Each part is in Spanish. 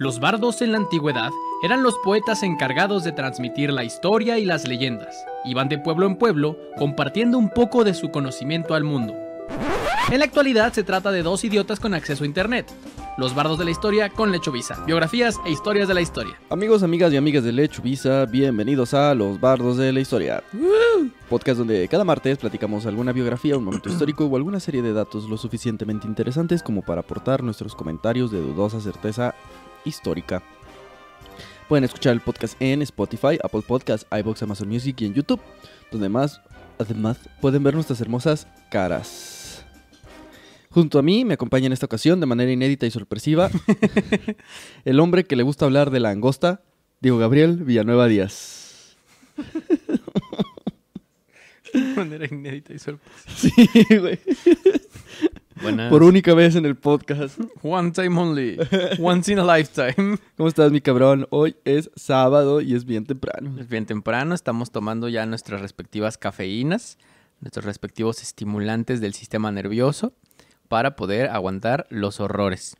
Los bardos en la antigüedad eran los poetas encargados de transmitir la historia y las leyendas. Iban de pueblo en pueblo compartiendo un poco de su conocimiento al mundo. En la actualidad se trata de dos idiotas con acceso a internet. Los bardos de la historia con Visa, biografías e historias de la historia. Amigos, amigas y amigas de Visa, bienvenidos a Los bardos de la historia. Podcast donde cada martes platicamos alguna biografía, un momento histórico o alguna serie de datos lo suficientemente interesantes como para aportar nuestros comentarios de dudosa certeza histórica. Pueden escuchar el podcast en Spotify, Apple Podcasts, iBox, Amazon Music y en YouTube, donde más, además pueden ver nuestras hermosas caras. Junto a mí me acompaña en esta ocasión, de manera inédita y sorpresiva, el hombre que le gusta hablar de la angosta, Diego Gabriel Villanueva Díaz. De manera inédita y sorpresiva. Sí, güey. Por única vez en el podcast. One time only. Once in a lifetime. ¿Cómo estás, mi cabrón? Hoy es sábado y es bien temprano. Es bien temprano. Estamos tomando ya nuestras respectivas cafeínas, nuestros respectivos estimulantes del sistema nervioso para poder aguantar los horrores.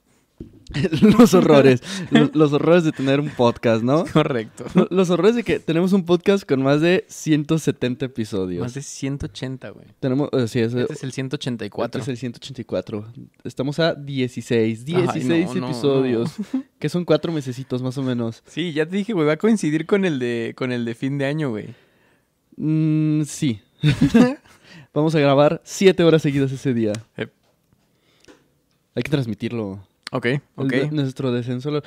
los horrores. los, horrores de tener un podcast, ¿no? Correcto. Los horrores de que tenemos un podcast con más de 170 episodios. Más de 180, güey. Tenemos, eh, este es el 184. Este es el 184. Estamos a 16. 16 episodios. Que son cuatro mesecitos más o menos. Sí, ya te dije, güey, va a coincidir con el de, con el de fin de año, güey. Mm, sí. Vamos a grabar 7 horas seguidas ese día. Hay que transmitirlo. Ok, ok. nuestro descenso.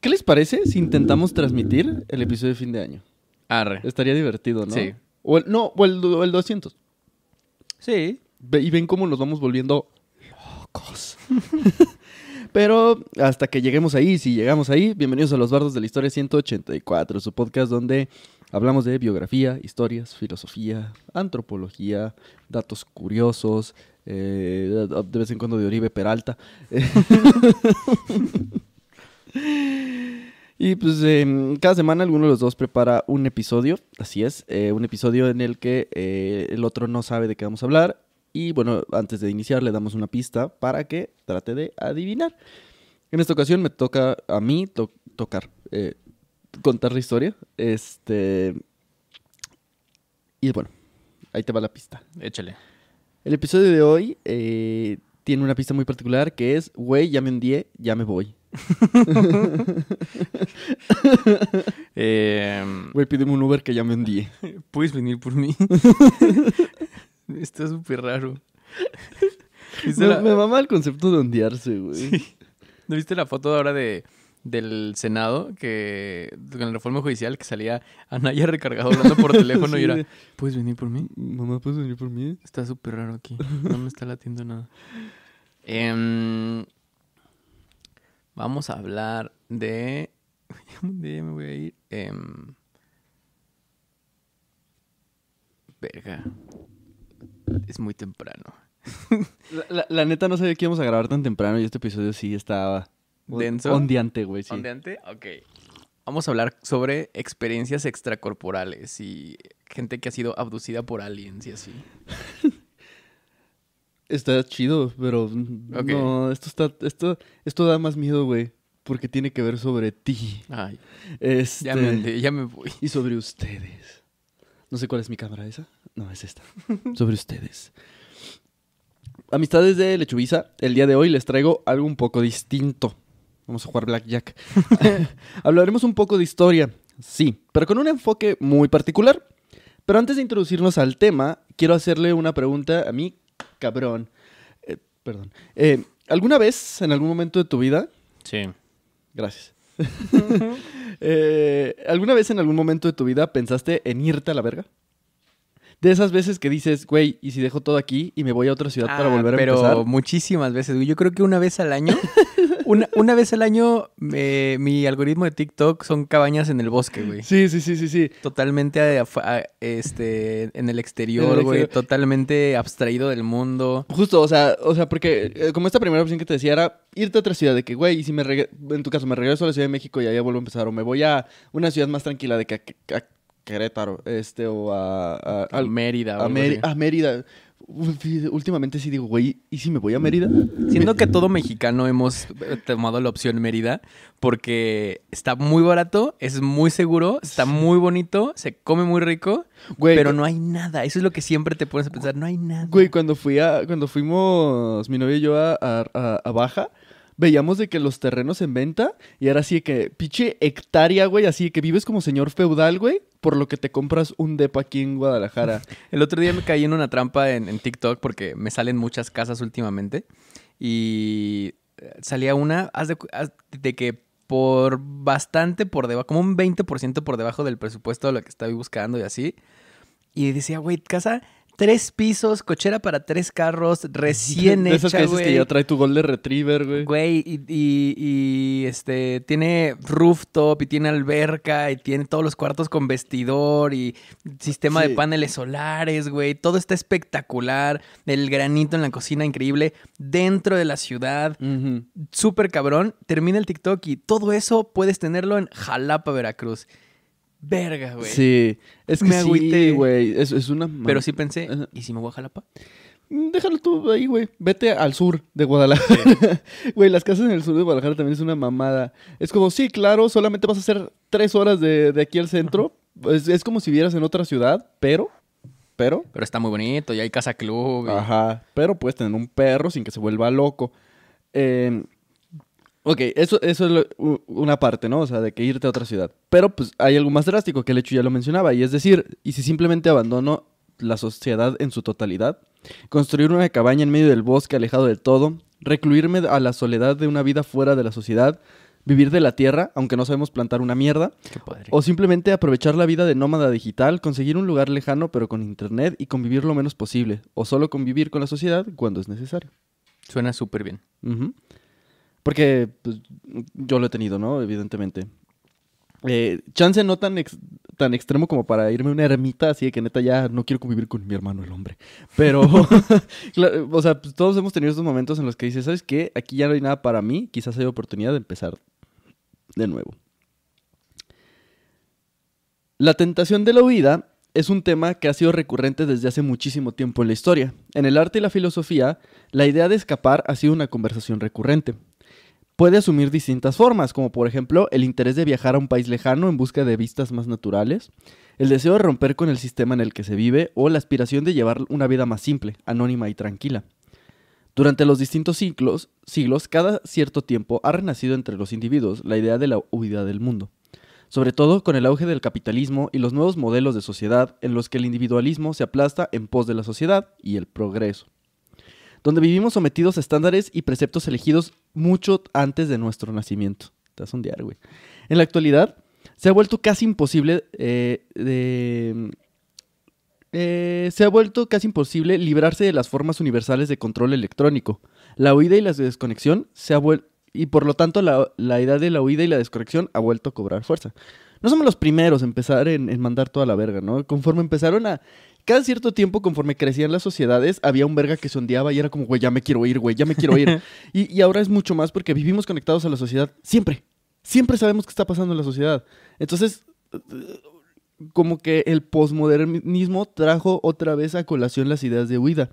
¿Qué les parece si intentamos transmitir el episodio de fin de año? Arre. Estaría divertido, ¿no? Sí. O el, no, o el, 200. Sí. y ven cómo nos vamos volviendo locos. Pero hasta que lleguemos ahí, si llegamos ahí, bienvenidos a Los Bardos de la Historia 184, su podcast donde hablamos de biografía, historias, filosofía, antropología, datos curiosos, eh, de vez en cuando de Oribe Peralta. y pues em, cada semana alguno de los dos prepara un episodio, así es, eh, un episodio en el que eh, el otro no sabe de qué vamos a hablar. Y bueno, antes de iniciar le damos una pista para que trate de adivinar. En esta ocasión me toca a mí tocar, contar la historia. Este... Y bueno, ahí te va la pista. Échale. El episodio de hoy eh, tiene una pista muy particular que es, güey, ya me endié, ya me voy. Em, güey, pídeme un Uber que ya me hundí. Puedes venir por mí. Está súper raro. Me, va el concepto de ondearse, güey. ¿No viste la foto ahora de del Senado que con la reforma judicial que salía Anaya recargado hablando por teléfono y era ¿Puedes venir por mí? Mamá, ¿puedes venir por mí? Está súper raro aquí. No me está latiendo nada. Em, vamos a hablar de. Un me voy a ir. Em, verga. Es muy temprano. la neta no sabía que íbamos a grabar tan temprano y este episodio sí estaba Denso. Ondeante, güey, sí. Ondeante, ok. Vamos a hablar sobre experiencias extracorporales y gente que ha sido abducida por aliens y así. está chido, pero no, esto está, esto, esto da más miedo, güey, porque tiene que ver sobre ti. Ay, este, ya, me, este, ya me voy. Y sobre ustedes. No sé cuál es mi cámara esa. No, es esta. sobre ustedes. Amistades de Lechubiza, el día de hoy les traigo algo un poco distinto. Vamos a jugar blackjack. Hablaremos un poco de historia, sí, pero con un enfoque muy particular. Pero antes de introducirnos al tema, quiero hacerle una pregunta a mi cabrón. Eh, perdón. Eh, ¿Alguna vez, en algún momento de tu vida? Sí. Gracias. Eh, ¿Alguna vez en algún momento de tu vida pensaste en irte a la verga? de esas veces que dices, güey, ¿y si dejo todo aquí y me voy a otra ciudad para ah, volver a pero empezar? Pero muchísimas veces, güey. Yo creo que una vez al año, una, vez al año, mi algoritmo de TikTok son cabañas en el bosque, güey. Sí, sí, sí, sí, sí. Totalmente este, en el exterior, güey. Totalmente abstraído del mundo. Justo, o sea, o sea, porque eh, como esta primera opción que te decía era irte a otra ciudad de que, güey, y si me en tu caso me regreso a la Ciudad de México y allá vuelvo a empezar, o me voy a una ciudad más tranquila de que, que Querétaro, este, o a... a, Mérida. A, Mérida. Últimamente sí digo, güey, ¿y si me voy a Mérida? Siendo que todo mexicano hemos eh, tomado la opción Mérida porque está muy barato, es muy seguro, está muy bonito, se come muy rico, pero no hay nada. Eso es lo que siempre te pones a pensar, no hay nada. Güey, cuando fui a, cuando fuimos mi novia y yo a, a Baja, veíamos de que los terrenos en venta y era así que pinche hectárea, güey, así que vives como señor feudal, güey, por lo que te compras un depa aquí en Guadalajara. El otro día me caí en una trampa en, TikTok porque me salen muchas casas últimamente y eh, salía una haz de, de que por bastante por debajo, como un 20% por debajo del presupuesto de lo que estaba buscando y así. Y decía, güey, casa Tres pisos, cochera para tres carros, recién de, de hecha, que dices que ya trae tu gol de retriever, güey. Güey, y, y, este, tiene rooftop y tiene alberca y tiene todos los cuartos con vestidor y sistema de paneles solares, güey. Todo está espectacular. El granito en la cocina, increíble. Dentro de la ciudad, súper cabrón. Termina el TikTok y todo eso puedes tenerlo en Jalapa, Veracruz verga, güey. Sí, es que me agüité, güey. Es, una. Pero sí pensé, ¿y si me voy a Jalapa? Mm, déjalo tú ahí, güey. Vete al sur de Guadalajara. Güey, las casas en el sur de Guadalajara también es una mamada. Es como, sí, claro, solamente vas a hacer tres horas de, aquí al centro. es, es, como si vieras en otra ciudad, pero. Pero. Pero está muy bonito y hay casa club. Ajá. Pero puedes tener un perro sin que se vuelva loco. Eh, Ok, eso, eso es una parte, ¿no? O sea, de que irte a otra ciudad. Pero pues hay algo más drástico que el hecho ya lo mencionaba, y es decir, y si simplemente abandono la sociedad en su totalidad, construir una cabaña en medio del bosque alejado de todo, recluirme a la soledad de una vida fuera de la sociedad, vivir de la tierra, aunque no sabemos plantar una mierda, o simplemente aprovechar la vida de nómada digital, conseguir un lugar lejano pero con internet y convivir lo menos posible, o solo convivir con la sociedad cuando es necesario. Suena súper bien. Porque pues, yo lo he tenido, ¿no? Evidentemente. Eh, chance no tan, tan extremo como para irme a una ermita, así de que neta ya no quiero convivir con mi hermano el hombre. Pero, o sea, pues, todos hemos tenido estos momentos en los que dices, ¿sabes qué? Aquí ya no hay nada para mí, quizás hay oportunidad de empezar de nuevo. La tentación de la huida es un tema que ha sido recurrente desde hace muchísimo tiempo en la historia. En el arte y la filosofía, la idea de escapar ha sido una conversación recurrente puede asumir distintas formas, como por ejemplo el interés de viajar a un país lejano en busca de vistas más naturales, el deseo de romper con el sistema en el que se vive o la aspiración de llevar una vida más simple, anónima y tranquila. Durante los distintos siglos, siglos, cada cierto tiempo ha renacido entre los individuos la idea de la huida del mundo, sobre todo con el auge del capitalismo y los nuevos modelos de sociedad en los que el individualismo se aplasta en pos de la sociedad y el progreso donde vivimos sometidos a estándares y preceptos elegidos mucho antes de nuestro nacimiento. güey. En la actualidad, se ha vuelto casi imposible eh, eh, se ha vuelto casi imposible librarse de las formas universales de control electrónico. La huida y la desconexión se ha vuelto... Y por lo tanto, la, la, edad de la huida y la desconexión ha vuelto a cobrar fuerza. No somos los primeros a empezar en, en mandar toda la verga, ¿no? Conforme empezaron a cada cierto tiempo, conforme crecían las sociedades, había un verga que sondeaba y era como, güey, ya me quiero ir, güey, ya me quiero ir. y, ahora es mucho más porque vivimos conectados a la sociedad siempre. Siempre sabemos qué está pasando en la sociedad. Entonces, como que el posmodernismo trajo otra vez a colación las ideas de huida.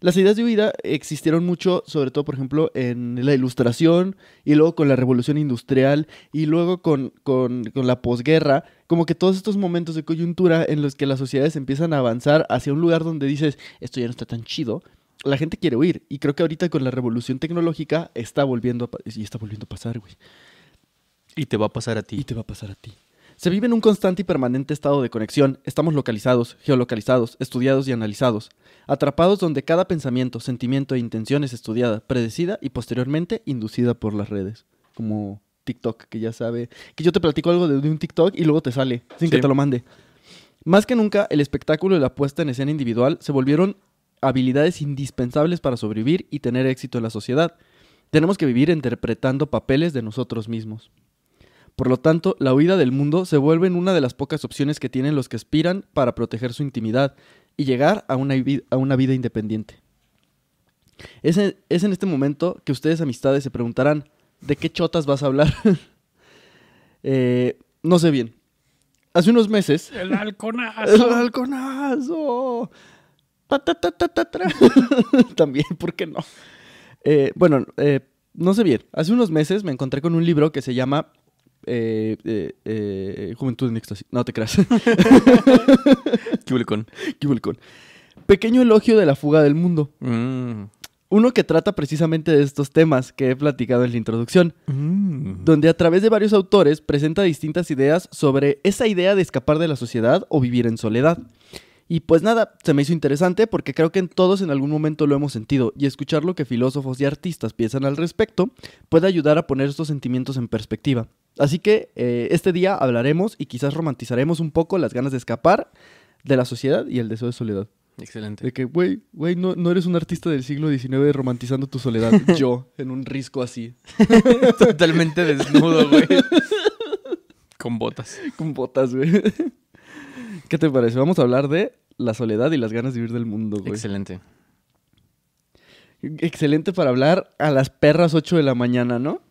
Las ideas de huida existieron mucho, sobre todo, por ejemplo, en la ilustración y luego con la revolución industrial y luego con, con la posguerra como que todos estos momentos de coyuntura en los que las sociedades empiezan a avanzar hacia un lugar donde dices, esto ya no está tan chido, la gente quiere huir. Y creo que ahorita con la revolución tecnológica está volviendo a, y está volviendo a pasar, güey. Y te va a pasar a ti. Y te va a pasar a ti. Se vive en un constante y permanente estado de conexión. Estamos localizados, geolocalizados, estudiados y analizados. Atrapados donde cada pensamiento, sentimiento e intención es estudiada, predecida y posteriormente inducida por las redes. Como TikTok que ya sabe. Que yo te platico algo de, un TikTok y luego te sale, sin que te lo mande. Más que nunca, el espectáculo y la puesta en escena individual se volvieron habilidades indispensables para sobrevivir y tener éxito en la sociedad. Tenemos que vivir interpretando papeles de nosotros mismos. Por lo tanto, la huida del mundo se vuelve una de las pocas opciones que tienen los que aspiran para proteger su intimidad y llegar a una, a una vida independiente. es en este momento que ustedes amistades se preguntarán, ¿de qué chotas vas a hablar? Eh, no sé bien. Hace unos meses. El halconazo. El halconazo. También, ¿por qué no? Eh, bueno, eh, no sé bien. Hace unos meses me encontré con un libro que se llama Juventud en Éxtasis. No te creas. Qué Pequeño elogio de la fuga del mundo. Mm. Uno que trata precisamente de estos temas que he platicado en la introducción, mm. donde a través de varios autores presenta distintas ideas sobre esa idea de escapar de la sociedad o vivir en soledad. Y pues nada, se me hizo interesante porque creo que en todos en algún momento lo hemos sentido y escuchar lo que filósofos y artistas piensan al respecto puede ayudar a poner estos sentimientos en perspectiva. Así que eh, este día hablaremos y quizás romantizaremos un poco las ganas de escapar de la sociedad y el deseo de soledad. Excelente. De que, güey, güey, no, eres un artista del siglo XIX romantizando tu soledad. Yo, en un risco así. Totalmente desnudo, güey. Con botas. Con botas, güey. ¿Qué te parece? Vamos a hablar de la soledad y las ganas de vivir del mundo, güey. Excelente. Excelente para hablar a las perras 8 de la mañana, ¿no?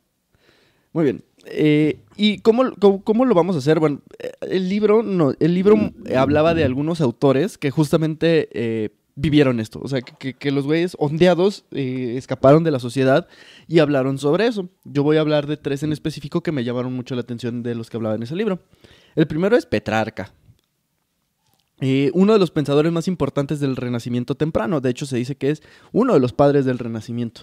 Muy bien. Eh, ¿Y cómo, lo vamos a hacer? Bueno, eh, el libro, no, el libro mm, hablaba de algunos autores que justamente eh, vivieron esto. O sea, que, los güeyes ondeados escaparon de la sociedad y hablaron sobre eso. Yo voy a hablar de tres en específico que me llamaron mucho la atención de los que hablaban en ese libro. El primero es Petrarca. uno de los pensadores más importantes del Renacimiento temprano. De hecho, se dice que es uno de los padres del Renacimiento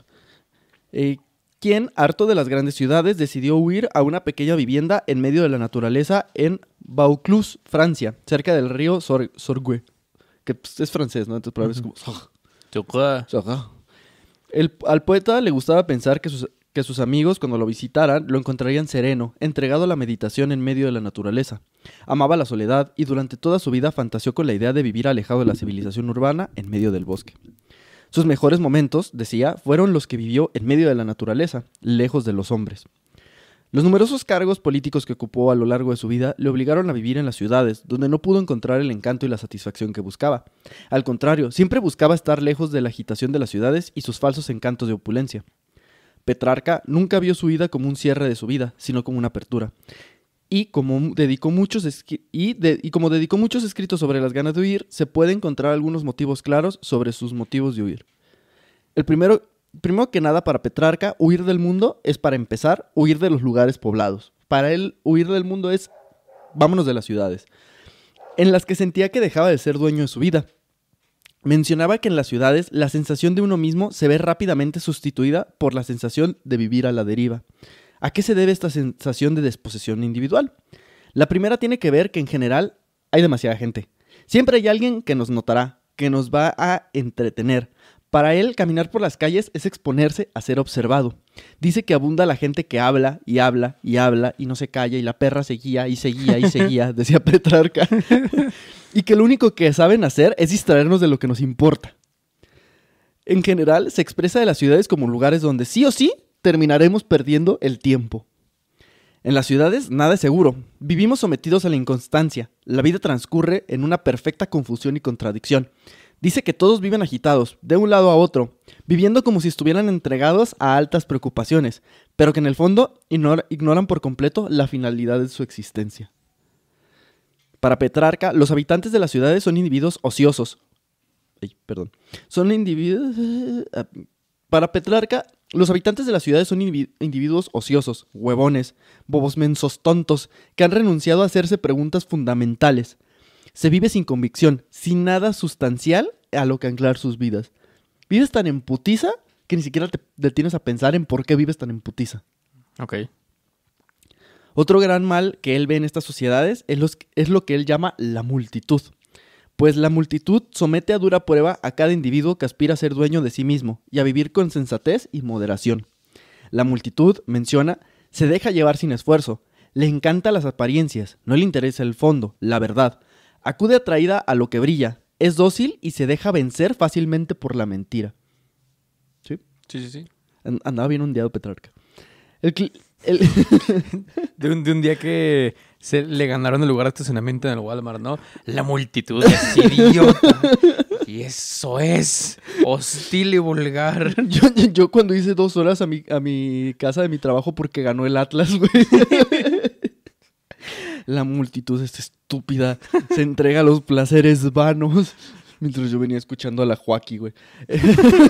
quien, harto de las grandes ciudades, decidió huir a una pequeña vivienda en medio de la naturaleza en Vaucluse, Francia, cerca del río Sor que pues, es francés, ¿no? Entonces probablemente es como... El, al poeta le gustaba pensar que que sus amigos, cuando lo visitaran, lo encontrarían sereno, entregado a la meditación en medio de la naturaleza. Amaba la soledad y durante toda su vida fantaseó con la idea de vivir alejado de la civilización urbana en medio del bosque. Sus mejores momentos, decía, fueron los que vivió en medio de la naturaleza, lejos de los hombres. Los numerosos cargos políticos que ocupó a lo largo de su vida le obligaron a vivir en las ciudades, donde no pudo encontrar el encanto y la satisfacción que buscaba. Al contrario, siempre buscaba estar lejos de la agitación de las ciudades y sus falsos encantos de opulencia. Petrarca nunca vio su vida como un cierre de su vida, sino como una apertura. Y como, dedicó muchos y, como dedicó muchos escritos sobre las ganas de huir, se puede encontrar algunos motivos claros sobre sus motivos de huir. El primero, primero que nada, para Petrarca, huir del mundo es para empezar huir de los lugares poblados. Para él, huir del mundo es vámonos de las ciudades, en las que sentía que dejaba de ser dueño de su vida. Mencionaba que en las ciudades la sensación de uno mismo se ve rápidamente sustituida por la sensación de vivir a la deriva. ¿A qué se debe esta sensación de desposesión individual? La primera tiene que ver que en general hay demasiada gente. Siempre hay alguien que nos notará, que nos va a entretener. Para él, caminar por las calles es exponerse a ser observado. Dice que abunda la gente que habla y habla y habla y no se calla y la perra seguía y seguía y seguía, decía Petrarca. y que lo único que saben hacer es distraernos de lo que nos importa. En general, se expresa de las ciudades como lugares donde sí o sí terminaremos perdiendo el tiempo. En las ciudades nada es seguro. Vivimos sometidos a la inconstancia. La vida transcurre en una perfecta confusión y contradicción. Dice que todos viven agitados, de un lado a otro, viviendo como si estuvieran entregados a altas preocupaciones, pero que en el fondo ignoran por completo la finalidad de su existencia. Para Petrarca, los habitantes de las ciudades son individuos ociosos. Ay, perdón. Son individuos... Para Petrarca, los habitantes de las ciudades son individuos ociosos, huevones, bobos mensos tontos, que han renunciado a hacerse preguntas fundamentales. Se vive sin convicción, sin nada sustancial a lo que anclar sus vidas. Vives tan en putiza que ni siquiera te detienes a pensar en por qué vives tan en putiza. Ok. Otro gran mal que él ve en estas sociedades es lo que él llama la multitud pues la multitud somete a dura prueba a cada individuo que aspira a ser dueño de sí mismo y a vivir con sensatez y moderación. La multitud, menciona, se deja llevar sin esfuerzo, le encantan las apariencias, no le interesa el fondo, la verdad, acude atraída a lo que brilla, es dócil y se deja vencer fácilmente por la mentira. ¿Sí? Sí, sí, sí. Andaba bien un diado Petrarca. El, de, un, día que se le ganaron el lugar de estacionamiento en el Walmart, ¿no? La multitud es y eso es hostil y vulgar. Yo, cuando hice dos horas a mi, a mi casa de mi trabajo porque ganó el Atlas, güey. La multitud es estúpida. Se entrega a los placeres vanos. Mientras yo venía escuchando a la Joaquín güey.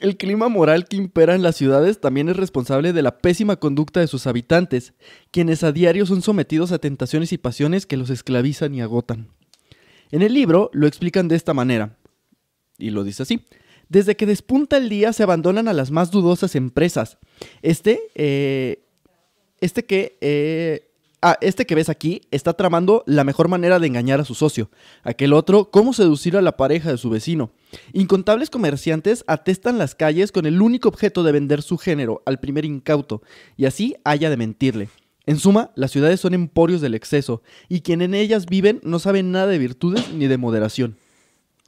El clima moral que impera en las ciudades también es responsable de la pésima conducta de sus habitantes, quienes a diario son sometidos a tentaciones y pasiones que los esclavizan y agotan. En el libro lo explican de esta manera, y lo dice así. Desde que despunta el día se abandonan a las más dudosas empresas. Este, eh, este que eh, Ah, este que ves aquí está tramando la mejor manera de engañar a su socio, aquel otro cómo seducir a la pareja de su vecino. Incontables comerciantes atestan las calles con el único objeto de vender su género al primer incauto, y así haya de mentirle. En suma, las ciudades son emporios del exceso, y quien en ellas viven no sabe nada de virtudes ni de moderación.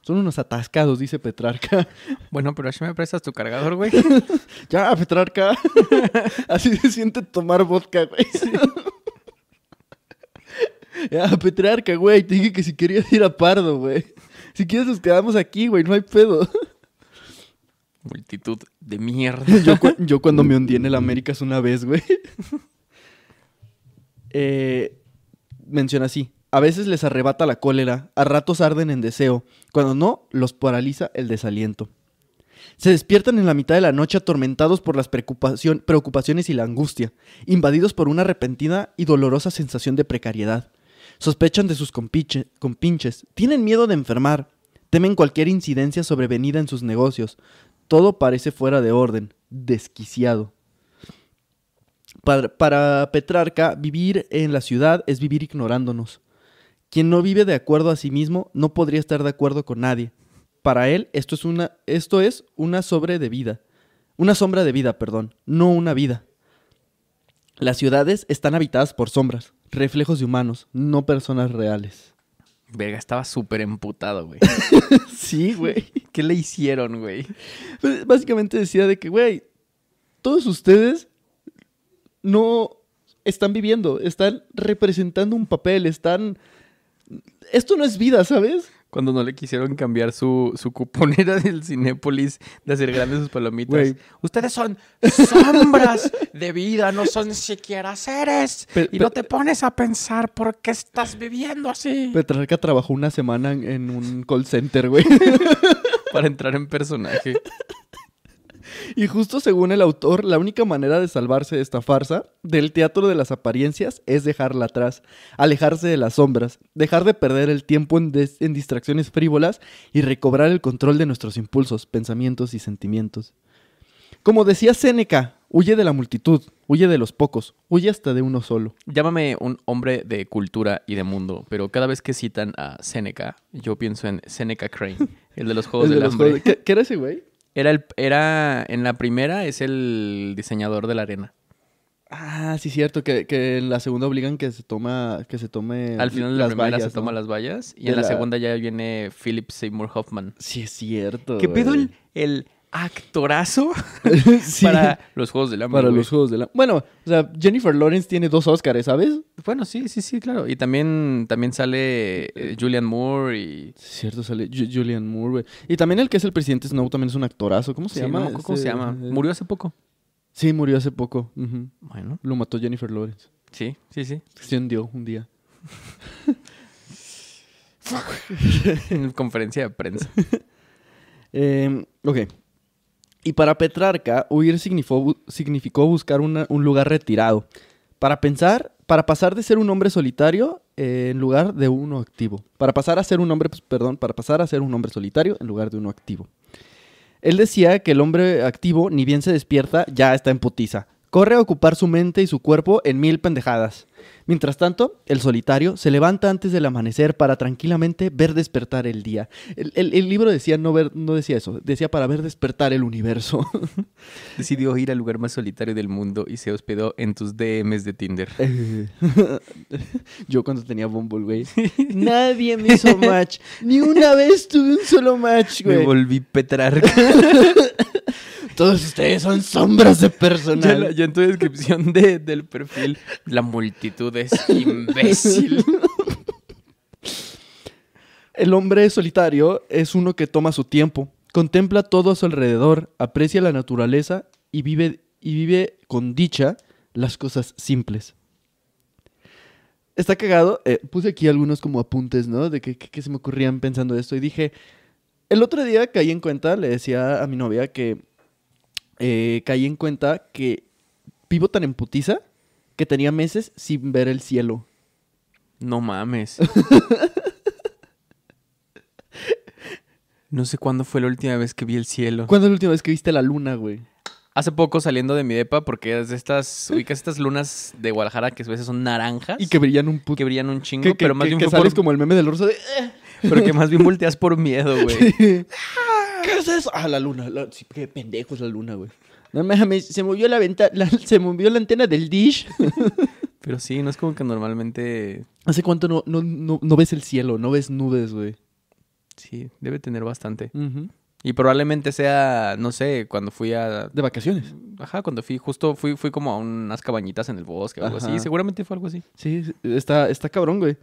Son unos atascados, dice Petrarca. Bueno, pero así me prestas tu cargador, güey. ya, Petrarca. así se siente tomar vodka, güey. a Petrarca, güey. Te dije que si querías ir a Pardo, güey. Si quieres nos quedamos aquí, güey. No hay pedo. Multitud de mierda. Yo, cuando me hundí en el América es una vez, güey. Eh, menciona así. A veces les arrebata la cólera, a ratos arden en deseo, cuando no, los paraliza el desaliento. Se despiertan en la mitad de la noche atormentados por las preocupaciones y la angustia, invadidos por una repentina y dolorosa sensación de precariedad. Sospechan de sus compinches, tienen miedo de enfermar, temen cualquier incidencia sobrevenida en sus negocios. Todo parece fuera de orden, desquiciado. Para, para Petrarca, vivir en la ciudad es vivir ignorándonos. Quien no vive de acuerdo a sí mismo no podría estar de acuerdo con nadie. Para él, esto es una, esto es una sobre de vida. Una sombra de vida, perdón, no una vida. Las ciudades están habitadas por sombras reflejos de humanos, no personas reales. Vega estaba súper emputado, güey. sí, güey. ¿Qué le hicieron, güey? Pues, básicamente decía de que, güey, todos ustedes no están viviendo, están representando un papel, están... Esto no es vida, ¿sabes? cuando no le quisieron cambiar su, cuponera del Cinépolis de hacer grandes sus palomitas. Ustedes son sombras de vida, no son siquiera seres. y no te pones a pensar por qué estás viviendo así. Petrarca trabajó una semana en un call center, güey. Para entrar en personaje. Y justo según el autor, la única manera de salvarse de esta farsa, del teatro de las apariencias, es dejarla atrás, alejarse de las sombras, dejar de perder el tiempo en, distracciones frívolas y recobrar el control de nuestros impulsos, pensamientos y sentimientos. Como decía Séneca, huye de la multitud, huye de los pocos, huye hasta de uno solo. Llámame un hombre de cultura y de mundo, pero cada vez que citan a Séneca, yo pienso en Seneca Crane, el de los Juegos del de Hambre. ¿Qué, era ese güey? Era, el, era en la primera, es el diseñador de la arena. Ah, sí, cierto, que, en la segunda obligan que se toma, que se tome Al final de las primera vallas, se toma las vallas y en la... segunda ya viene Philip Seymour Hoffman. Sí, es cierto. ¿Qué pedo el, el actorazo para los Juegos de la Para los Bueno, o sea, Jennifer Lawrence tiene dos Oscars, ¿sabes? Bueno, sí, sí, sí, claro. Y también, también sale eh, Julian Moore y... Cierto, sale Julian Moore, Y también el que es el presidente Snow también es un actorazo. ¿Cómo se llama? ¿Cómo se llama? Murió hace poco. Sí, murió hace poco. Bueno. Lo mató Jennifer Lawrence. Sí, sí, sí. Se hundió un día. en conferencia de prensa. Em, ok. Y para Petrarca, huir significó, buscar un lugar retirado. Para pensar, para pasar de ser un hombre solitario eh, en lugar de uno activo. Para pasar a ser un hombre, pues, perdón, para pasar a ser un hombre solitario en lugar de uno activo. Él decía que el hombre activo, ni bien se despierta, ya está en putiza. Corre a ocupar su mente y su cuerpo en mil pendejadas. Mientras tanto, el solitario se levanta antes del amanecer para tranquilamente ver despertar el día. El, libro decía no, ver, no decía eso, decía para ver despertar el universo. Decidió ir al lugar más solitario del mundo y se hospedó en tus DMs de Tinder. Yo cuando tenía Bumble, güey. Nadie me hizo match. Ni una vez tuve un solo match, güey. Me volví Petrarca. Todos ustedes son sombras de personal. Y en tu descripción del perfil, la multitud es imbécil. El hombre solitario es uno que toma su tiempo, contempla todo a su alrededor, aprecia la naturaleza y vive, y vive con dicha las cosas simples. Está cagado. Eh, puse aquí algunos como apuntes, ¿no? De que, se me ocurrían pensando esto. Y dije, el otro día caí en cuenta, le decía a mi novia que eh, caí en cuenta que vivo tan en putiza que tenía meses sin ver el cielo. No mames. no sé cuándo fue la última vez que vi el cielo. ¿Cuándo es la última vez que viste la luna, güey? Hace poco saliendo de mi depa, porque es estas, ubicas estas lunas de Guadalajara que a veces son naranjas. Y que brillan un puto. Que brillan un chingo, que, pero más bien. Que como el meme del orso de. Eh". Pero que más bien volteas por miedo, güey. ¿Qué es eso? Ah, la luna. Sí, qué pendejo es la luna, güey. No se movió la venta, se movió la antena del dish. Pero sí, no es como que normalmente. ¿Hace cuánto no, no, ves el cielo? No ves nubes, güey. Sí, debe tener bastante. Y probablemente sea, no sé, cuando fui a. De vacaciones. Ajá, cuando fui, justo fui, fui como a unas cabañitas en el bosque o algo así. Seguramente fue algo así. Sí, está, está cabrón, güey.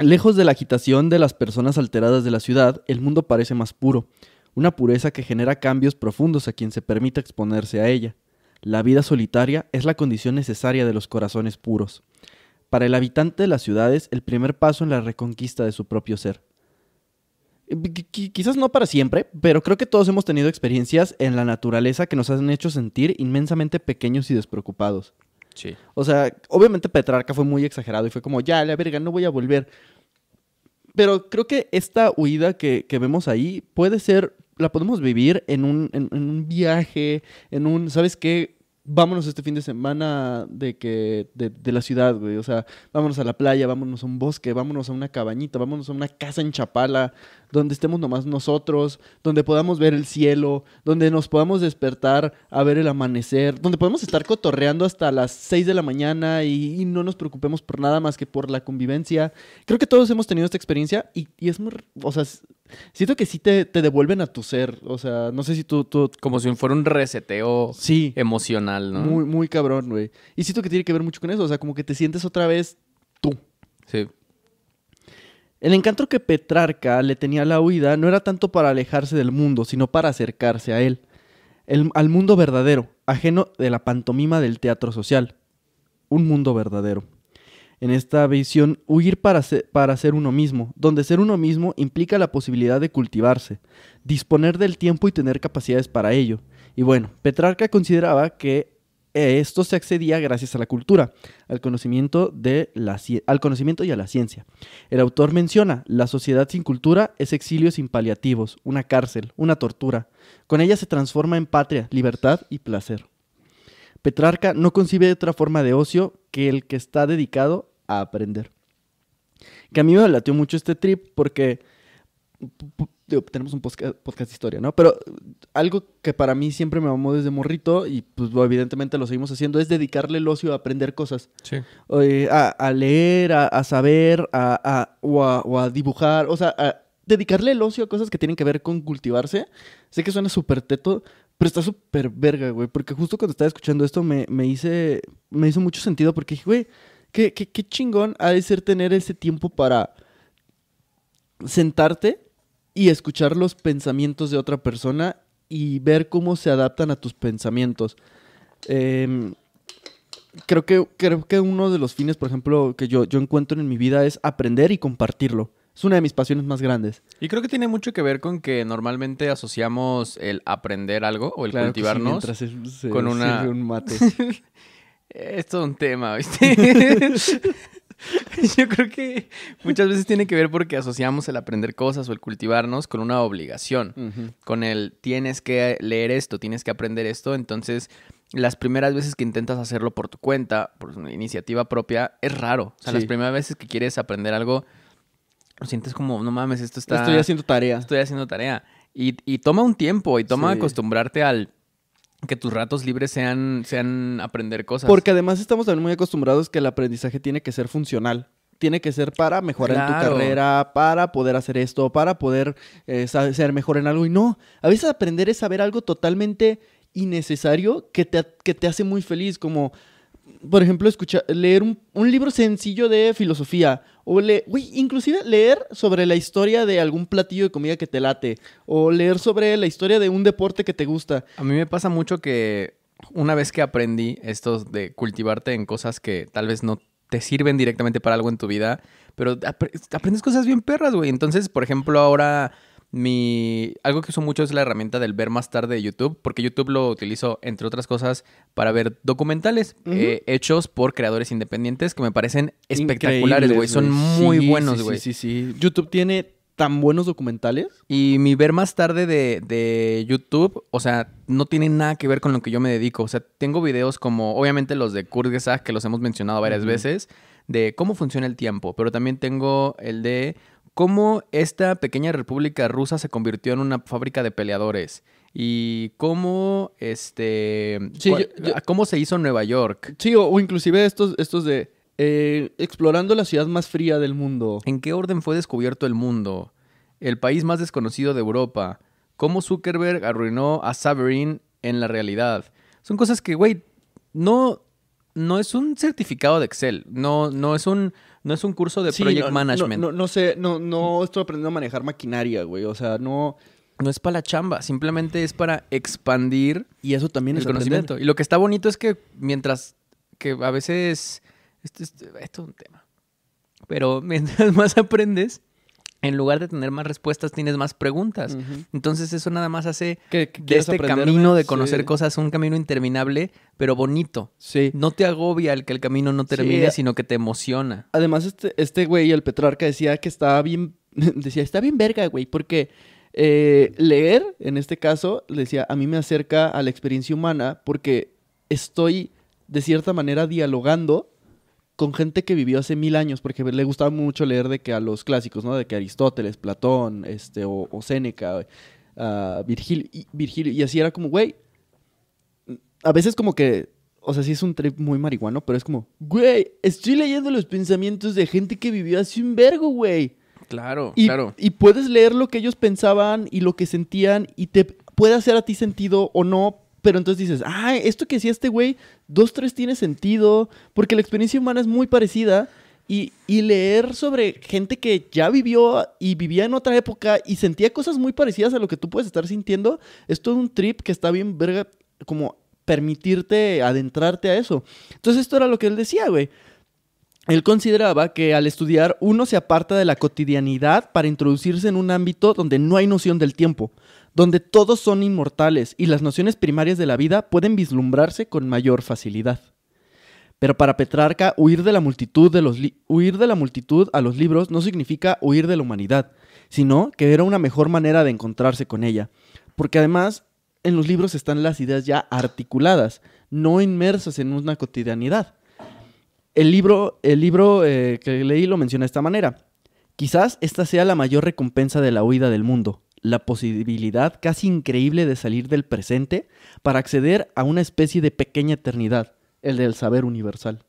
Lejos de la agitación de las personas alteradas de la ciudad, el mundo parece más puro, una pureza que genera cambios profundos a quien se permita exponerse a ella. La vida solitaria es la condición necesaria de los corazones puros. Para el habitante de las ciudades, el primer paso en la reconquista de su propio ser. Eh, quizás no para siempre, pero creo que todos hemos tenido experiencias en la naturaleza que nos han hecho sentir inmensamente pequeños y despreocupados. Sí. O sea, obviamente Petrarca fue muy exagerado y fue como, ya, la verga, no voy a volver. Pero creo que esta huida que, vemos ahí puede ser, la podemos vivir en un, en un viaje, en un, ¿sabes qué? vámonos este fin de semana de que de, la ciudad, güey. O sea, vámonos a la playa, vámonos a un bosque, vámonos a una cabañita, vámonos a una casa en Chapala, donde estemos nomás nosotros, donde podamos ver el cielo, donde nos podamos despertar a ver el amanecer, donde podemos estar cotorreando hasta las 6 de la mañana y, no nos preocupemos por nada más que por la convivencia. Creo que todos hemos tenido esta experiencia y, y es muy, o sea, siento que sí te, te, devuelven a tu ser. O sea, no sé si tú, tú... Como si fuera un reseteo emocional, ¿no? Muy, muy cabrón, güey. Y siento que tiene que ver mucho con eso. O sea, como que te sientes otra vez tú. Sí. El encanto que Petrarca le tenía a la huida no era tanto para alejarse del mundo, sino para acercarse a él, al mundo verdadero, ajeno de la pantomima del teatro social. Un mundo verdadero en esta visión huir para ser, para ser uno mismo, donde ser uno mismo implica la posibilidad de cultivarse, disponer del tiempo y tener capacidades para ello. Y bueno, Petrarca consideraba que eh, esto se accedía gracias a la cultura, al conocimiento, de la, al conocimiento y a la ciencia. El autor menciona, la sociedad sin cultura es exilio sin paliativos, una cárcel, una tortura. Con ella se transforma en patria, libertad y placer. Petrarca no concibe otra forma de ocio que el que está dedicado a aprender. Que a mí me latió mucho este trip porque tenemos un podcast, de historia, ¿no? Pero algo que para mí siempre me amó desde morrito y pues evidentemente lo seguimos haciendo es dedicarle el ocio a aprender cosas. Sí. a, leer, a, saber, a, o, a dibujar, o sea, a, dedicarle el ocio a cosas que tienen que ver con cultivarse. Sé que suena súper teto, pero está súper verga, güey. Porque justo cuando estaba escuchando esto me, me, hice, me hizo mucho sentido porque dije, güey, qué, chingón ha de ser tener ese tiempo para sentarte y escuchar los pensamientos de otra persona y ver cómo se adaptan a tus pensamientos. Em, creo, que, creo que uno de los fines, por ejemplo, que yo, encuentro en mi vida es aprender y compartirlo. Es una de mis pasiones más grandes. Y creo que tiene mucho que ver con que normalmente asociamos el aprender algo o el cultivarnos con una... un mate. Esto Es un tema, ¿viste? Yo creo que muchas veces tiene que ver porque asociamos el aprender cosas o el cultivarnos con una obligación, con el tienes que leer esto, tienes que aprender esto, entonces las primeras veces que intentas hacerlo por tu cuenta, por una iniciativa propia, es raro. O sea, las primeras veces que quieres aprender algo, lo sientes como, no mames, esto está... Estoy haciendo tarea. Estoy haciendo tarea. Y, toma un tiempo y toma acostumbrarte al que tus ratos libres sean, sean aprender cosas. Porque además estamos también muy acostumbrados que el aprendizaje tiene que ser funcional. Tiene que ser para mejorar en tu carrera, para poder hacer esto, para poder eh, ser mejor en algo. Y no, a veces aprender es saber algo totalmente innecesario que te, que te hace muy feliz, como por ejemplo, escuchar, leer un, libro sencillo de filosofía. O le, inclusive leer sobre la historia de algún platillo de comida que te late. O leer sobre la historia de un deporte que te gusta. A mí me pasa mucho que una vez que aprendí esto de cultivarte en cosas que tal vez no te sirven directamente para algo en tu vida, pero aprendes cosas bien perras, güey. Entonces, por ejemplo, ahora mi algo que uso mucho es la herramienta del ver más tarde de YouTube, porque YouTube lo utilizo entre otras cosas para ver documentales eh, hechos por creadores independientes que me parecen espectaculares, güey, son muy buenos, güey. Sí, sí, sí, YouTube tiene tan buenos documentales. Y mi ver más tarde de, de YouTube, o sea, no tiene nada que ver con lo que yo me dedico, o sea, tengo videos como obviamente los de Kurt que los hemos mencionado varias veces de cómo funciona el tiempo, pero también tengo el de cómo esta pequeña república rusa se convirtió en una fábrica de peleadores y cómo este cómo se hizo Nueva York. Sí, o, inclusive estos estos de eh, explorando la ciudad más fría del mundo. ¿En qué orden fue descubierto el mundo? El país más desconocido de Europa. ¿Cómo Zuckerberg arruinó a Saverin en la realidad? Son cosas que, güey, no, no es un certificado de Excel. No, no es un no es un curso de project management. No, no, sé, no, no estoy aprendiendo a manejar maquinaria, güey. O sea, no. No es para la chamba, simplemente es para expandir. Y eso también es conocimiento. Y lo que está bonito es que mientras que a veces. Este, este, esto es un tema. Pero mientras más aprendes, en lugar de tener más respuestas, tienes más preguntas. Entonces eso nada más hace que, de este camino de conocer cosas un camino interminable, pero bonito. No te agobia el que el camino no termine, sino que te emociona. Además, este, este, güey, el Petrarca, decía que estaba bien, decía, está bien verga, güey, porque eh, leer, en este caso, decía, a mí me acerca a la experiencia humana porque estoy, de cierta manera, dialogando con gente que vivió hace mil años, porque le gustaba mucho leer de que a los clásicos, ¿no? De que Aristóteles, Platón, este, o, o Séneca, eh, Virgilio, y, así era como, güey, a veces como que, o sea, sí es un trip muy marihuano, pero es como, güey, estoy leyendo los pensamientos de gente que vivió hace un vergo, güey. Claro, claro. Y puedes leer lo que ellos pensaban y lo que sentían y te puede hacer a ti sentido o no, pero entonces dices, ah, esto que hacía este güey, dos, tres tiene sentido, porque la experiencia humana es muy parecida. Y, y, leer sobre gente que ya vivió y vivía en otra época y sentía cosas muy parecidas a lo que tú puedes estar sintiendo, es todo un trip que está bien verga, como permitirte adentrarte a eso. Entonces esto era lo que él decía, güey. Él consideraba que al estudiar uno se aparta de la cotidianidad para introducirse en un ámbito donde no hay noción del tiempo donde todos son inmortales y las nociones primarias de la vida pueden vislumbrarse con mayor facilidad. Pero para Petrarca, huir de la multitud, huir de la multitud a los libros no significa huir de la humanidad, sino que era una mejor manera de encontrarse con ella, porque además en los libros están las ideas ya articuladas, no inmersas en una cotidianidad. El libro, el libro eh, que leí lo menciona de esta manera. Quizás esta sea la mayor recompensa de la huida del mundo, la posibilidad casi increíble de salir del presente para acceder a una especie de pequeña eternidad, el del saber universal.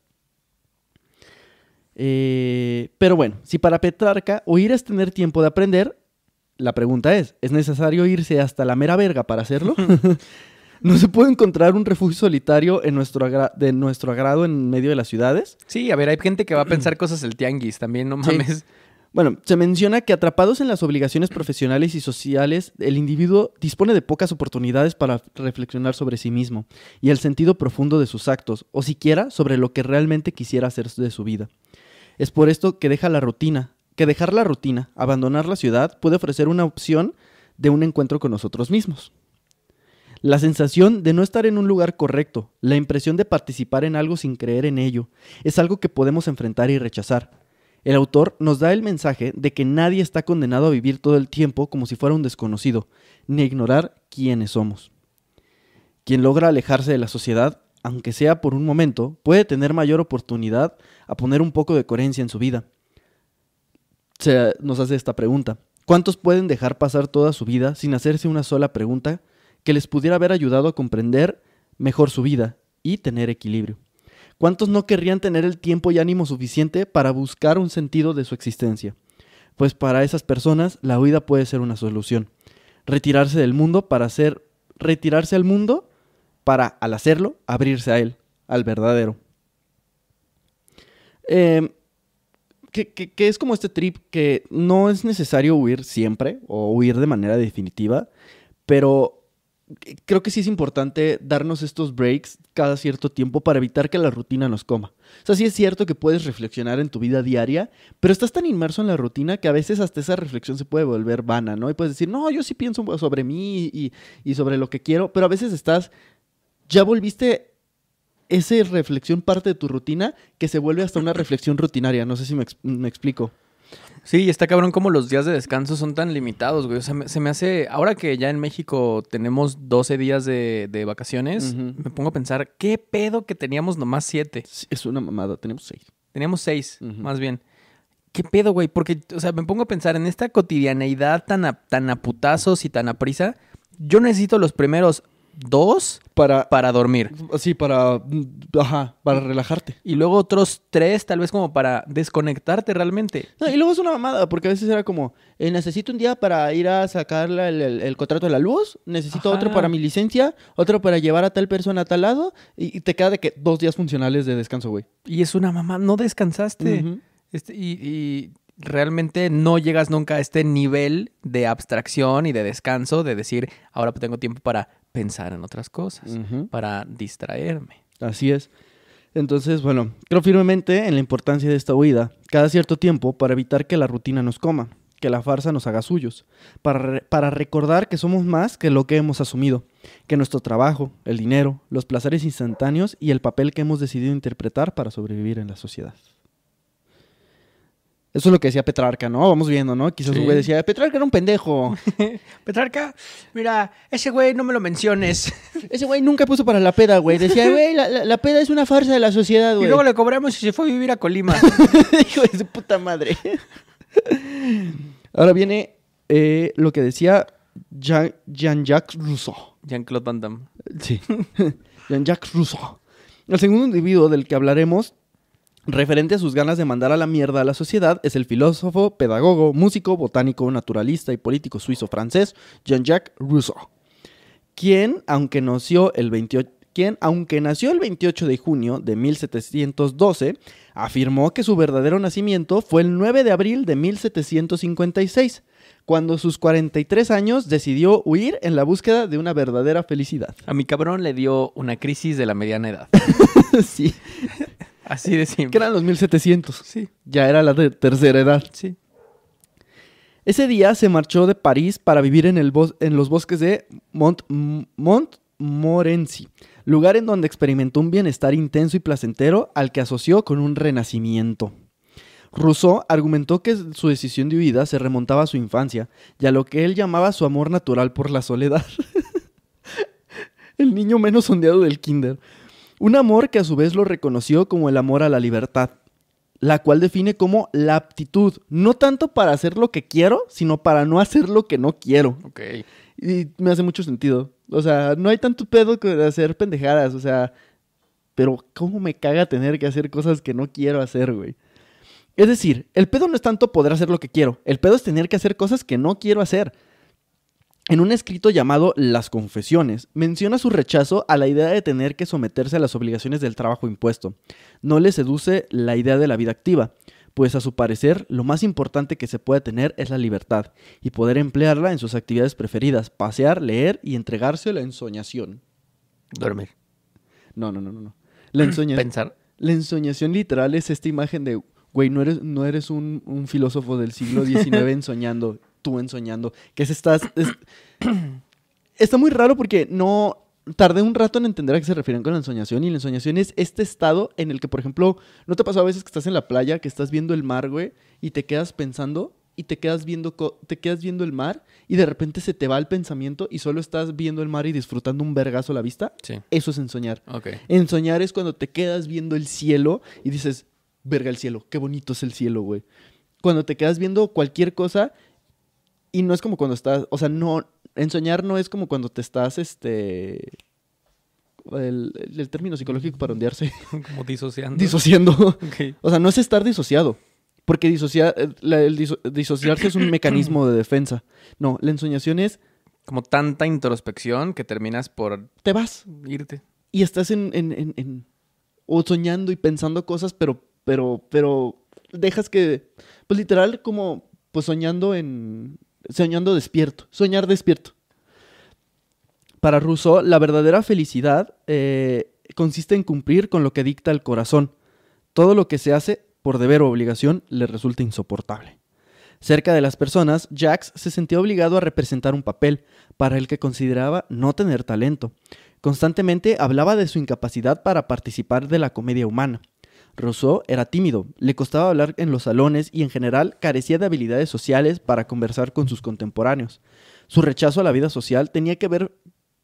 Eh, pero bueno, si para Petrarca oír es tener tiempo de aprender, la pregunta es, ¿es necesario irse hasta la mera verga para hacerlo? ¿No se puede encontrar un refugio solitario en nuestro de nuestro agrado en medio de las ciudades? Sí, a ver, hay gente que va a pensar cosas el tianguis también, no mames. Bueno, se menciona que atrapados en las obligaciones profesionales y sociales, el individuo dispone de pocas oportunidades para reflexionar sobre sí mismo y el sentido profundo de sus actos, o siquiera sobre lo que realmente quisiera hacer de su vida. Es por esto que deja la rutina, que dejar la rutina, abandonar la ciudad, puede ofrecer una opción de un encuentro con nosotros mismos. La sensación de no estar en un lugar correcto, la impresión de participar en algo sin creer en ello, es algo que podemos enfrentar y rechazar. El autor nos da el mensaje de que nadie está condenado a vivir todo el tiempo como si fuera un desconocido, ni a ignorar quiénes somos. Quien logra alejarse de la sociedad, aunque sea por un momento, puede tener mayor oportunidad a poner un poco de coherencia en su vida. Se nos hace esta pregunta. ¿Cuántos pueden dejar pasar toda su vida sin hacerse una sola pregunta que les pudiera haber ayudado a comprender mejor su vida y tener equilibrio? ¿Cuántos no querrían tener el tiempo y ánimo suficiente para buscar un sentido de su existencia? Pues para esas personas la huida puede ser una solución. Retirarse del mundo para hacer retirarse al mundo para al hacerlo abrirse a él, al verdadero. Em, que, es como este trip que no es necesario huir siempre o huir de manera definitiva, pero creo que sí es importante darnos estos breaks cada cierto tiempo para evitar que la rutina nos coma. O sea, sí es cierto que puedes reflexionar en tu vida diaria, pero estás tan inmerso en la rutina que a veces hasta esa reflexión se puede volver vana, ¿no? Y puedes decir, no, yo sí pienso sobre mí y, sobre lo que quiero, pero a veces estás, ya volviste esa reflexión parte de tu rutina que se vuelve hasta una reflexión rutinaria. No sé si me explico. Sí, está cabrón como los días de descanso son tan limitados, güey. O sea, se me hace. Ahora que ya en México tenemos 12 días de, vacaciones, me pongo a pensar, ¿qué pedo que teníamos nomás 7? Es una mamada, tenemos 6. Teníamos 6, más bien. ¿Qué pedo, güey? Porque, o sea, me pongo a pensar en esta cotidianeidad tan tan a putazos y tan a prisa. Yo necesito los primeros dos para, para dormir. Sí, para, mm, ajá, para relajarte. Y luego otros tres, tal vez como para desconectarte realmente. y luego es una mamada, porque a veces era como, eh, necesito un día para ir a sacar el, contrato de la luz, necesito otro para mi licencia, otro para llevar a tal persona a tal lado, y, te queda de que dos días funcionales de descanso, güey. Y es una mamada, no descansaste. Este, y, y realmente no llegas nunca a este nivel de abstracción y de descanso, de decir, ahora tengo tiempo para pensar en otras cosas, para distraerme. Así es. Entonces, bueno, creo firmemente en la importancia de esta huida, cada cierto tiempo, para evitar que la rutina nos coma, que la farsa nos haga suyos, para, para recordar que somos más que lo que hemos asumido, que nuestro trabajo, el dinero, los placeres instantáneos y el papel que hemos decidido interpretar para sobrevivir en la sociedad. Eso es lo que decía Petrarca, ¿no? Vamos viendo, ¿no? Quizás güey decía, Petrarca era un pendejo. Petrarca, mira, ese güey no me lo menciones. ese güey nunca puso para la peda, güey. Decía, güey, la, peda es una farsa de la sociedad, güey. Y luego le cobramos y se fue a vivir a Colima. Hijo de su puta madre. Ahora viene eh, lo que decía Jean-Jacques Rousseau. Jean-Claude Van Damme. Sí. Jean-Jacques Rousseau. El segundo individuo del que hablaremos Referente a sus ganas de mandar a la mierda a la sociedad es el filósofo, pedagogo, músico, botánico, naturalista y político suizo-francés Jean-Jacques Rousseau, quien aunque, nació el 28, quien, aunque nació el 28 de junio de 1712, afirmó que su verdadero nacimiento fue el 9 de abril de 1756, cuando sus 43 años decidió huir en la búsqueda de una verdadera felicidad. A mi cabrón le dio una crisis de la mediana edad. sí. Así de Que eran los 1700. Sí. Ya era la de tercera edad. Sí. Ese día se marchó de París para vivir en, los bosques de Montmorency, lugar en donde experimentó un bienestar intenso y placentero al que asoció con un renacimiento. Rousseau argumentó que su decisión de huida se remontaba a su infancia y a lo que él llamaba su amor natural por la soledad. el niño menos sondeado del kinder. Un amor que a su vez lo reconoció como el amor a la libertad, la cual define como la aptitud, no tanto para hacer lo que quiero, sino para no hacer lo que no quiero. Ok. Y me hace mucho sentido. O sea, no hay tanto pedo que hacer pendejadas, o sea, pero cómo me caga tener que hacer cosas que no quiero hacer, güey. Es decir, el pedo no es tanto poder hacer lo que quiero, el pedo es tener que hacer cosas que no quiero hacer. En un escrito llamado Las Confesiones, menciona su rechazo a la idea de tener que someterse a las obligaciones del trabajo impuesto. No le seduce la idea de la vida activa, pues a su parecer lo más importante que se puede tener es la libertad y poder emplearla en sus actividades preferidas, pasear, leer y entregarse a la ensoñación. Dormir. No, no, no, no. La ensoñación. Pensar. La ensoñación literal es esta imagen de, güey, no eres, no eres un, un filósofo del siglo XIX ensoñando. Tú ensoñando... que es estás está muy raro porque no... Tardé un rato en entender a qué se refieren con la ensoñación y la ensoñación es este estado en el que, por ejemplo, ¿no te pasó a veces que estás en la playa, que estás viendo el mar, güey, y te quedas pensando y te quedas viendo te quedas viendo el mar y de repente se te va el pensamiento y solo estás viendo el mar y disfrutando un vergazo la vista. Sí. Eso es ensoñar. Okay. Ensoñar es cuando te quedas viendo el cielo y dices, "Verga el cielo, qué bonito es el cielo, güey." Cuando te quedas viendo cualquier cosa y no es como cuando estás, o sea, no, ensoñar no es como cuando te estás, este, el, término psicológico para ondearse. Como disociando. Disociando. O sea, no es estar disociado. Porque disociar... Eh, el disociarse es un mecanismo de defensa. No, la ensoñación es... Como tanta introspección que terminas por... Te vas. Irte. Y estás en, en o soñando y pensando cosas, pero, pero, pero dejas que, pues literal, como, pues soñando en, soñando despierto, soñar despierto. Para Rousseau, la verdadera felicidad eh, consiste en cumplir con lo que dicta el corazón. Todo lo que se hace por deber o obligación le resulta insoportable. Cerca de las personas, Jax se sentía obligado a representar un papel para el que consideraba no tener talento. Constantemente hablaba de su incapacidad para participar de la comedia humana, Rousseau era tímido, le costaba hablar en los salones y en general carecía de habilidades sociales para conversar con sus contemporáneos. Su rechazo a la vida social tenía que ver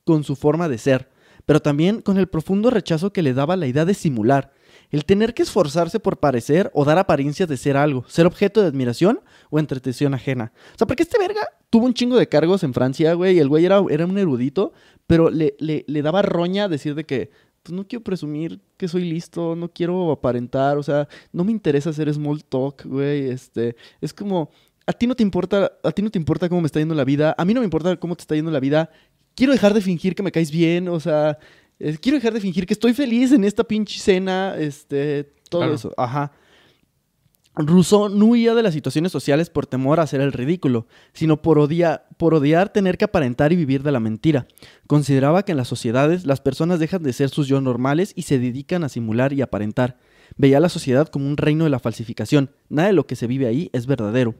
con su forma de ser, pero también con el profundo rechazo que le daba la idea de simular, el tener que esforzarse por parecer o dar apariencias de ser algo, ser objeto de admiración o entretención ajena. O sea, porque este verga tuvo un chingo de cargos en Francia, güey, y el güey era, un erudito, pero le, le, le daba roña decir de que, pues no quiero presumir que soy listo, no quiero aparentar, o sea, no me interesa hacer small talk, güey, este, es como, a ti no te importa, a ti no te importa cómo me está yendo la vida, a mí no me importa cómo te está yendo la vida, quiero dejar de fingir que me caes bien, o sea, eh, quiero dejar de fingir que estoy feliz en esta pinche cena, este, todo eso, ajá. Rousseau no huía de las situaciones sociales por temor a hacer el ridículo, sino por, por, odiar tener que aparentar y vivir de la mentira. Consideraba que en las sociedades las personas dejan de ser sus yo normales y se dedican a simular y aparentar. Veía la sociedad como un reino de la falsificación. Nada de lo que se vive ahí es verdadero.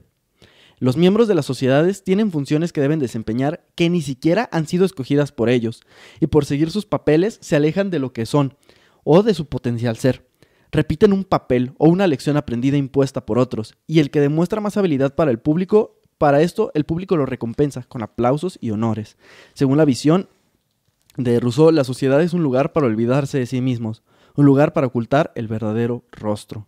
Los miembros de las sociedades tienen funciones que deben desempeñar que ni siquiera han sido escogidas por ellos, y por seguir sus papeles se alejan de lo que son o de su potencial ser repiten un papel o una lección aprendida impuesta por otros, y el que demuestra más habilidad para el público, para esto el público lo recompensa con aplausos y honores. Según la visión de Rousseau, la sociedad es un lugar para olvidarse de sí mismos, un lugar para ocultar el verdadero rostro.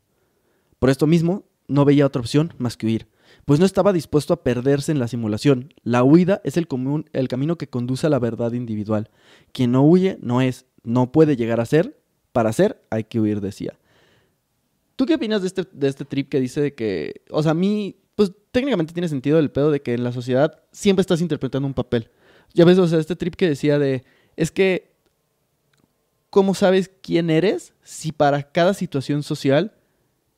Por esto mismo, no veía otra opción más que huir, pues no estaba dispuesto a perderse en la simulación. La huida es el, el camino que conduce a la verdad individual. Quien no huye no es, no puede llegar a ser, para ser hay que huir, decía. ¿Tú qué opinas este, de este, trip que dice de que, o sea, a mí, pues técnicamente tiene sentido el pedo de que en la sociedad siempre estás interpretando un papel? Ya ves, o sea, este trip que decía de, es que, ¿cómo sabes quién eres si para cada situación social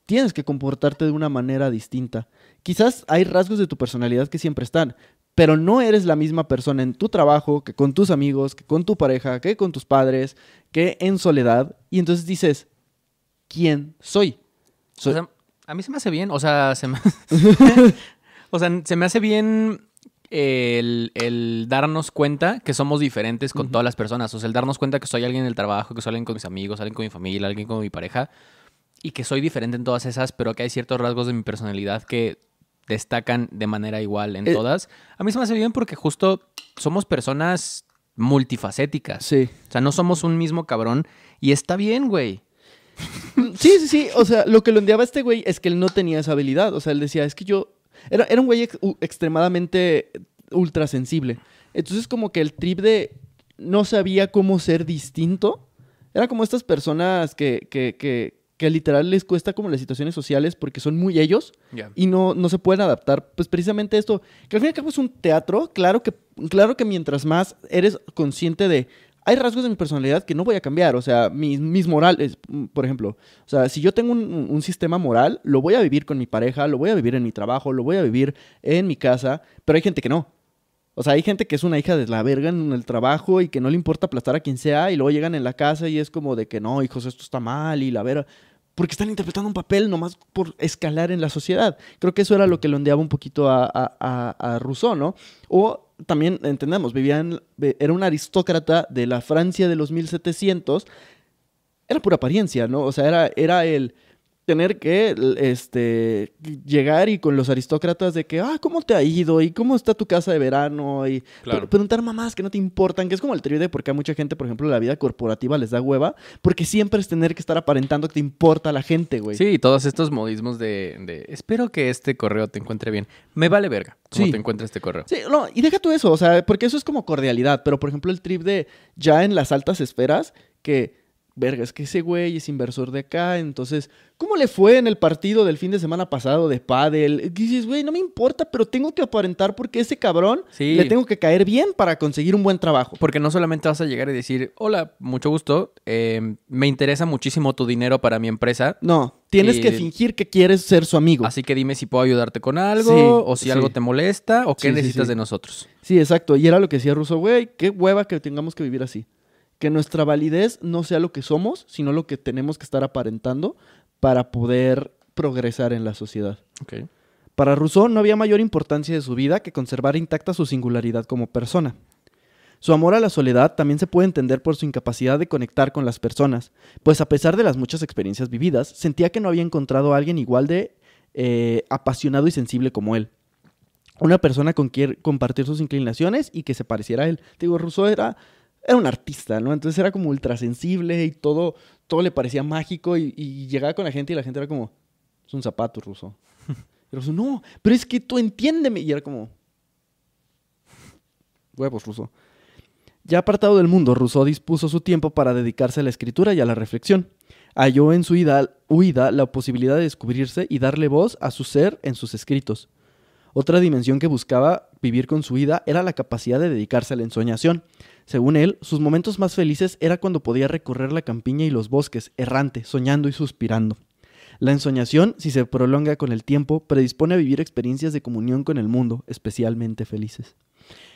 tienes que comportarte de una manera distinta? Quizás hay rasgos de tu personalidad que siempre están, pero no eres la misma persona en tu trabajo que con tus amigos, que con tu pareja, que con tus padres, que en soledad. Y entonces dices, ¿quién soy? a mí se me hace bien, o sea, se me, o sea, se me hace bien el, darnos cuenta que somos diferentes con todas las personas, o sea, el darnos cuenta que soy alguien en el trabajo, que soy alguien con mis amigos, alguien con mi familia, alguien con mi pareja, y que soy diferente en todas esas, pero que hay ciertos rasgos de mi personalidad que destacan de manera igual en eh. todas. A mí se me hace bien porque justo somos personas multifacéticas. Sí. O sea, no somos un mismo cabrón. Y está bien, güey. Sí, sí, sí. O sea, lo que lo endeaba este güey es que él no tenía esa habilidad. O sea, él decía, es que yo. Era, era un güey extremadamente ultra sensible. Entonces, como que el trip de no sabía cómo ser distinto. Era como estas personas que, que, que, literal les cuesta como las situaciones sociales porque son muy ellos y no, no se pueden adaptar. Pues precisamente esto, que al fin y al cabo es un teatro, claro que, claro que mientras más eres consciente de hay rasgos de mi personalidad que no voy a cambiar. O sea, mis, morales, por ejemplo. O sea, si yo tengo un, sistema moral, lo voy a vivir con mi pareja, lo voy a vivir en mi trabajo, lo voy a vivir en mi casa. Pero hay gente que no. O sea, hay gente que es una hija de la verga en el trabajo y que no le importa aplastar a quien sea y luego llegan en la casa y es como de que no, hijos, esto está mal y la verga. Porque están interpretando un papel nomás por escalar en la sociedad. Creo que eso era lo que lo ondeaba un poquito a, a Rousseau, ¿no? O también entendemos, vivían, era un aristócrata de la Francia de los 1700, era pura apariencia, ¿no? O sea, era, era el tener que este, llegar y con los aristócratas de que, ah, ¿cómo te ha ido? ¿Y cómo está tu casa de verano? Y preguntar mamás que no te importan, que es como el trip de porque a mucha gente, por ejemplo, la vida corporativa les da hueva, porque siempre es tener que estar aparentando que te importa la gente, güey. Sí, todos estos modismos de, de, espero que este correo te encuentre bien. Me vale verga cómo te encuentra este correo. Sí, no, y deja tú eso, o sea, porque eso es como cordialidad, pero por ejemplo el trip de ya en las altas esferas, que verga, es que ese güey es inversor de acá, entonces, ¿cómo le fue en el partido del fin de semana pasado de pádel? dices, güey, no me importa, pero tengo que aparentar porque ese cabrón le tengo que caer bien para conseguir un buen trabajo. Porque no solamente vas a llegar y decir, hola, mucho gusto, em, me interesa muchísimo tu dinero para mi empresa. No, tienes que fingir que quieres ser su amigo. Así que dime si puedo ayudarte con algo, o si algo te molesta, o qué necesitas de nosotros. Sí, exacto, y era lo que decía Russo, güey, qué hueva que tengamos que vivir así que nuestra validez no sea lo que somos, sino lo que tenemos que estar aparentando para poder progresar en la sociedad. Para Rousseau no había mayor importancia de su vida que conservar intacta su singularidad como persona. Su amor a la soledad también se puede entender por su incapacidad de conectar con las personas, pues a pesar de las muchas experiencias vividas, sentía que no había encontrado a alguien igual de eh, apasionado y sensible como él. Una persona con quien compartir sus inclinaciones y que se pareciera a él. digo, Rousseau era era un artista, ¿no? Entonces era como ultrasensible y todo, todo le parecía mágico y, llegaba con la gente y la gente era como, es un zapato ruso. Y no, pero es que tú entiéndeme. Y era como, huevos ruso. Ya apartado del mundo, Rousseau dispuso su tiempo para dedicarse a la escritura y a la reflexión. Halló en su huida la posibilidad de descubrirse y darle voz a su ser en sus escritos. Otra dimensión que buscaba vivir con su vida era la capacidad de dedicarse a la ensoñación, según él, sus momentos más felices era cuando podía recorrer la campiña y los bosques, errante, soñando y suspirando. La ensoñación, si se prolonga con el tiempo, predispone a vivir experiencias de comunión con el mundo, especialmente felices.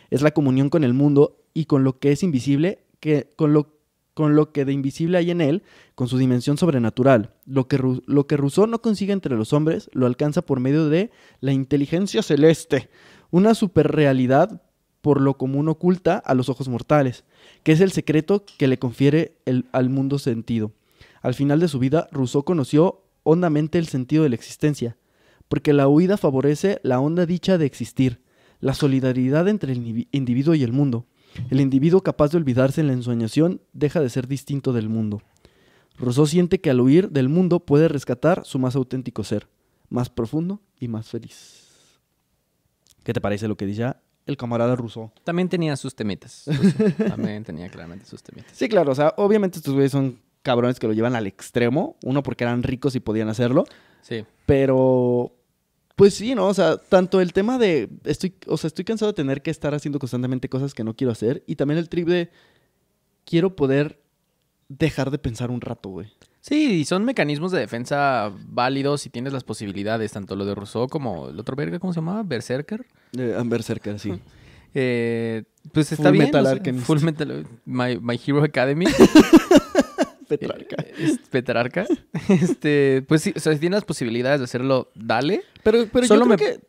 Es la comunión con el mundo y con lo que es invisible, que, con, lo, con lo que de invisible hay en él, con su dimensión sobrenatural. Lo que, lo que Rousseau no consigue entre los hombres, lo alcanza por medio de la inteligencia celeste, una superrealidad por lo común oculta a los ojos mortales, que es el secreto que le confiere el, al mundo sentido. Al final de su vida, Rousseau conoció hondamente el sentido de la existencia, porque la huida favorece la honda dicha de existir, la solidaridad entre el individuo y el mundo. El individuo capaz de olvidarse en la ensueñación deja de ser distinto del mundo. Rousseau siente que al huir del mundo puede rescatar su más auténtico ser, más profundo y más feliz. ¿Qué te parece lo que dice el camarada ruso. También tenía sus temitas. Pues, también tenía claramente sus temitas. Sí, claro. O sea, obviamente estos güeyes son cabrones que lo llevan al extremo. Uno porque eran ricos y podían hacerlo. Sí. Pero, pues sí, ¿no? O sea, tanto el tema de, estoy, o sea, estoy cansado de tener que estar haciendo constantemente cosas que no quiero hacer. Y también el trip de, quiero poder dejar de pensar un rato, güey. Sí, son mecanismos de defensa válidos si tienes las posibilidades, tanto lo de Rousseau como el otro verga, ¿cómo se llamaba? Berserker. Eh, ah, Berserker, sí. Eh, pues está bien. Full Metal My, My Hero Academy. Petrarca. Eh, Petrarca. este, pues sí, o sea, si tienes las posibilidades de hacerlo, dale. Pero, pero yo creo que...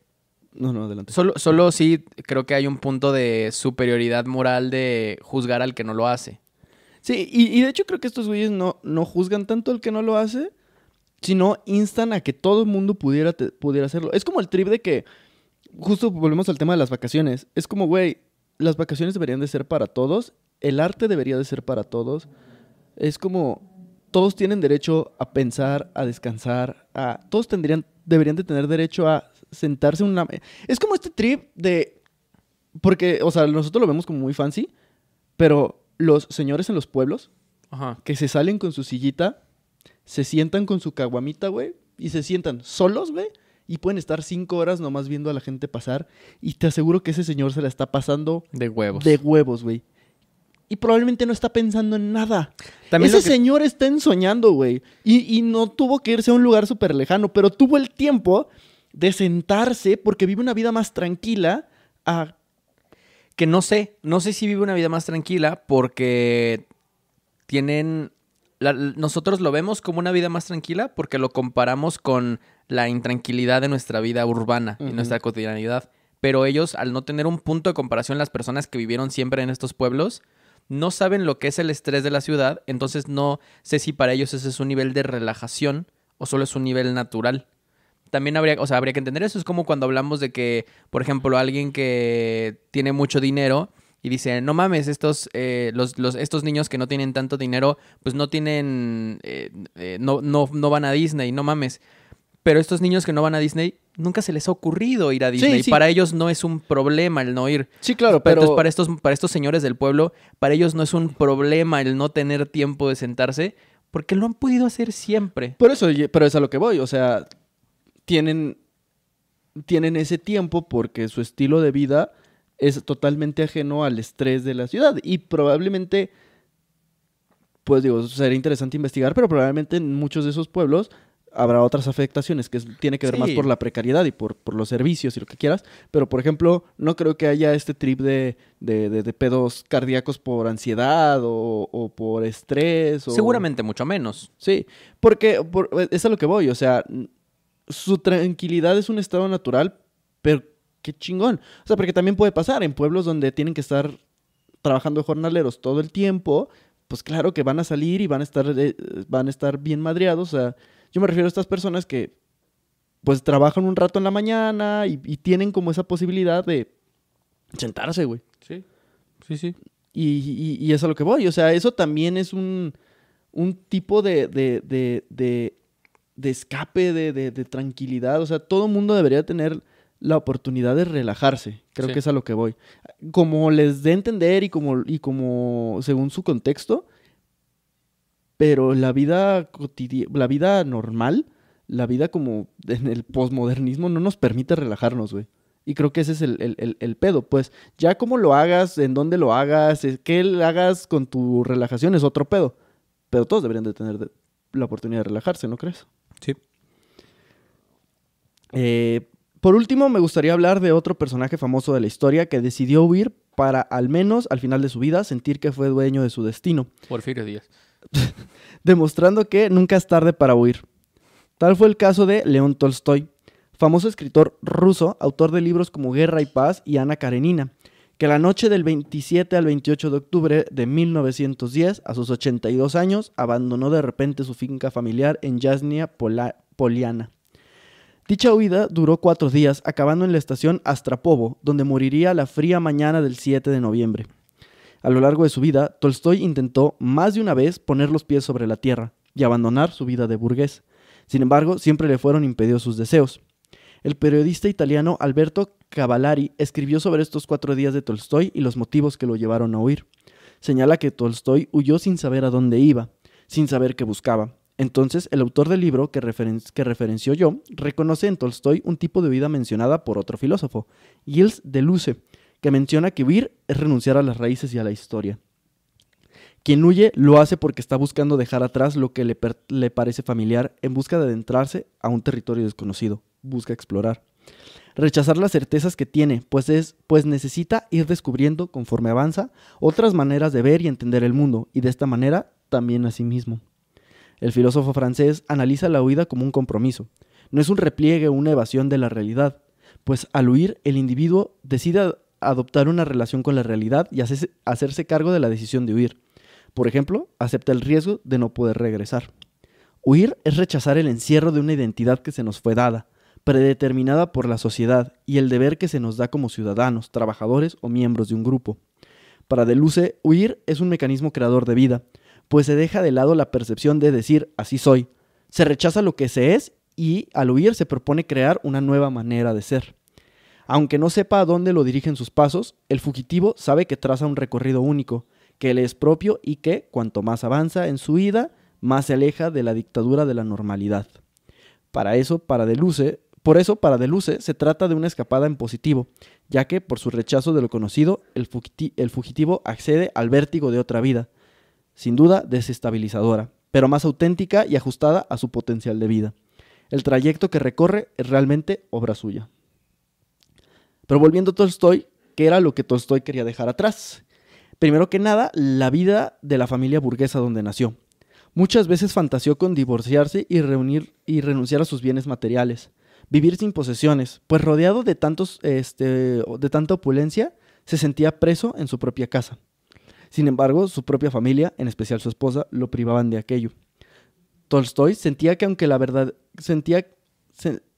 No, no, adelante. Solo, solo sí creo que hay un punto de superioridad moral de juzgar al que no lo hace. Sí, y, de hecho creo que estos güeyes no, no juzgan tanto al que no lo hace, sino instan a que todo el mundo pudiera, pudiera hacerlo. Es como el trip de que, justo volvemos al tema de las vacaciones, es como, güey, las vacaciones deberían de ser para todos, el arte debería de ser para todos, es como, todos tienen derecho a pensar, a descansar, a, todos tendrían, deberían de tener derecho a sentarse en una... Es como este trip de... Porque, o sea, nosotros lo vemos como muy fancy, pero los señores en los pueblos que se salen con su sillita, se sientan con su caguamita, güey, y se sientan solos, güey, y pueden estar cinco horas nomás viendo a la gente pasar. Y te aseguro que ese señor se la está pasando de huevos. De huevos, güey. Y probablemente no está pensando en nada. ese señor está ensoñando, güey. Y, no tuvo que irse a un lugar súper lejano, pero tuvo el tiempo de sentarse porque vive una vida más tranquila a que no sé, no sé si vive una vida más tranquila porque tienen... nosotros lo vemos como una vida más tranquila porque lo comparamos con la intranquilidad de nuestra vida urbana y nuestra cotidianidad. Pero ellos, al no tener un punto de comparación, las personas que vivieron siempre en estos pueblos, no saben lo que es el estrés de la ciudad, entonces no sé si para ellos ese es un nivel de relajación o solo es un nivel natural también habría, o sea, habría que entender eso. Es como cuando hablamos de que, por ejemplo, alguien que tiene mucho dinero y dice, no mames, estos, eh, los, estos niños que no tienen tanto dinero, pues no tienen, eh, eh, no, no, van a Disney, no mames. Pero estos niños que no van a Disney, nunca se les ha ocurrido ir a Disney. Sí, Para ellos no es un problema el no ir. Sí, claro, pero... Entonces, para estos, para estos señores del pueblo, para ellos no es un problema el no tener tiempo de sentarse, porque lo han podido hacer siempre. Por eso, pero es a lo que voy. O sea, tienen, tienen ese tiempo porque su estilo de vida es totalmente ajeno al estrés de la ciudad y probablemente, pues digo, sería interesante investigar, pero probablemente en muchos de esos pueblos habrá otras afectaciones que tiene que ver más por la precariedad y por, por, los servicios y lo que quieras. Pero, por ejemplo, no creo que haya este trip de, de, de, pedos cardíacos por ansiedad o, por estrés. Seguramente mucho menos. Sí, porque es a lo que voy. O sea, su tranquilidad es un estado natural, pero qué chingón. O sea, porque también puede pasar en pueblos donde tienen que estar trabajando jornaleros todo el tiempo, pues claro que van a salir y van a estar, eh, van a estar bien madreados. O sea, yo me refiero a estas personas que pues trabajan un rato en la mañana y, tienen como esa posibilidad de sentarse, güey. Sí, sí, sí. Y, es a lo que voy. O sea, eso también es un, un tipo de, de, de de escape, de, tranquilidad. O sea, todo mundo debería tener la oportunidad de relajarse. Creo que es a lo que voy. Como les dé entender y como, y como según su contexto, pero la vida la vida normal, la vida como en el posmodernismo no nos permite relajarnos, güey. Y creo que ese es el, pedo. Pues ya como lo hagas, en dónde lo hagas, eh, qué hagas con tu relajación es otro pedo. Pero todos deberían de tener la oportunidad de relajarse, ¿no crees? Eh, por último, me gustaría hablar de otro personaje famoso de la historia que decidió huir para, al menos al final de su vida, sentir que fue dueño de su destino. Porfirio Díaz. Demostrando que nunca es tarde para huir. Tal fue el caso de León Tolstoy, famoso escritor ruso, autor de libros como Guerra y Paz y Ana Karenina, que la noche del 27 al 28 de octubre de 1910, a sus 82 años, abandonó de repente su finca familiar en Yasnia Poliana. Dicha huida duró cuatro días, acabando en la estación Astrapovo, donde moriría la fría mañana del 7 de noviembre. A lo largo de su vida, Tolstoy intentó más de una vez poner los pies sobre la tierra y abandonar su vida de burgués. Sin embargo, siempre le fueron impedidos sus deseos. El periodista italiano Alberto Cavallari escribió sobre estos cuatro días de Tolstoy y los motivos que lo llevaron a huir. Señala que Tolstoy huyó sin saber a dónde iba, sin saber qué buscaba. Entonces, el autor del libro que, referenció yo reconoce en Tolstoy un tipo de vida mencionada por otro filósofo, Gilles Luce, que menciona que huir es renunciar a las raíces y a la historia. Quien huye lo hace porque está buscando dejar atrás lo que le parece familiar en busca de adentrarse a un territorio desconocido busca explorar. Rechazar las certezas que tiene, pues, es, pues necesita ir descubriendo, conforme avanza, otras maneras de ver y entender el mundo, y de esta manera también a sí mismo. El filósofo francés analiza la huida como un compromiso. No es un repliegue o una evasión de la realidad, pues al huir el individuo decide adoptar una relación con la realidad y hacerse cargo de la decisión de huir. Por ejemplo, acepta el riesgo de no poder regresar. Huir es rechazar el encierro de una identidad que se nos fue dada, predeterminada por la sociedad y el deber que se nos da como ciudadanos, trabajadores o miembros de un grupo. Para Deluce, huir es un mecanismo creador de vida, pues se deja de lado la percepción de decir así soy, se rechaza lo que se es y al huir se propone crear una nueva manera de ser. Aunque no sepa a dónde lo dirigen sus pasos, el fugitivo sabe que traza un recorrido único, que le es propio y que, cuanto más avanza en su vida, más se aleja de la dictadura de la normalidad. Para eso, para Deluce, por eso, para De Luce, se trata de una escapada en positivo, ya que por su rechazo de lo conocido, el, fugitivo accede al vértigo de otra vida, sin duda desestabilizadora, pero más auténtica y ajustada a su potencial de vida. El trayecto que recorre es realmente obra suya. Pero volviendo a Tolstoy, ¿qué era lo que Tolstoy quería dejar atrás? Primero que nada, la vida de la familia burguesa donde nació. Muchas veces fantaseó con divorciarse y, reunir, y renunciar a sus bienes materiales vivir sin posesiones, pues rodeado de, tantos, este, de tanta opulencia, se sentía preso en su propia casa. Sin embargo, su propia familia, en especial su esposa, lo privaban de aquello. Tolstoy sentía que aunque la verdad sentía,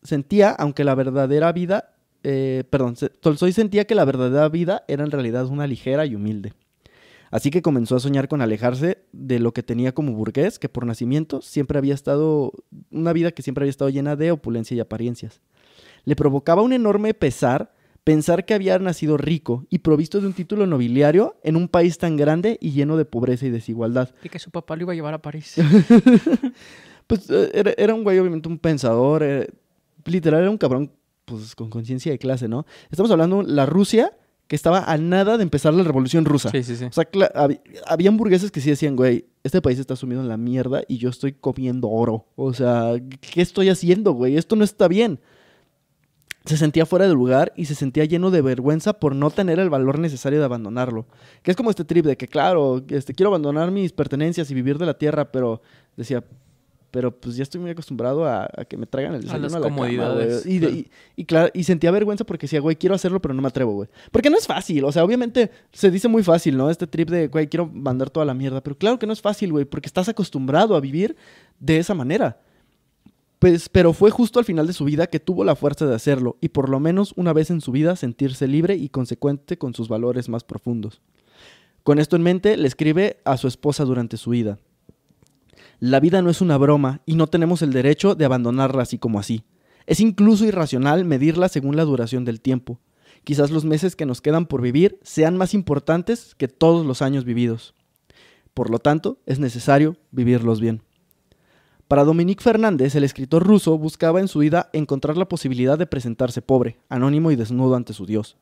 sentía aunque la verdadera vida eh, perdón, Tolstoy sentía que la verdadera vida era en realidad una ligera y humilde. Así que comenzó a soñar con alejarse de lo que tenía como burgués, que por nacimiento siempre había estado, una vida que siempre había estado llena de opulencia y apariencias. Le provocaba un enorme pesar pensar que había nacido rico y provisto de un título nobiliario en un país tan grande y lleno de pobreza y desigualdad. Y que su papá lo iba a llevar a París. pues eh, era, un güey, obviamente, un pensador. Eh, literal, era un cabrón pues, con conciencia de clase, ¿no? Estamos hablando de la Rusia que estaba a nada de empezar la revolución rusa. Sí, sí, sí. O sea, había, hamburgueses que sí decían, güey, este país está sumido en la mierda y yo estoy comiendo oro. O sea, ¿qué estoy haciendo, güey? Esto no está bien. Se sentía fuera de lugar y se sentía lleno de vergüenza por no tener el valor necesario de abandonarlo. Que es como este trip de que, claro, este, quiero abandonar mis pertenencias y vivir de la tierra, pero decía, pero pues ya estoy muy acostumbrado a, que me traigan el desayuno a, la y, claro, y sentía vergüenza porque decía, güey, quiero hacerlo, pero no me atrevo, güey. Porque no es fácil, o sea, obviamente se dice muy fácil, ¿no? Este trip de, güey, quiero mandar toda la mierda, pero claro que no es fácil, güey, porque estás acostumbrado a vivir de esa manera. Pues, pero fue justo al final de su vida que tuvo la fuerza de hacerlo y por lo menos una vez en su vida sentirse libre y consecuente con sus valores más profundos. Con esto en mente, le escribe a su esposa durante su vida. La vida no es una broma y no tenemos el derecho de abandonarla así como así. Es incluso irracional medirla según la duración del tiempo. Quizás los meses que nos quedan por vivir sean más importantes que todos los años vividos. Por lo tanto, es necesario vivirlos bien. Para Dominique Fernández, el escritor ruso buscaba en su vida encontrar la posibilidad de presentarse pobre, anónimo y desnudo ante su Dios,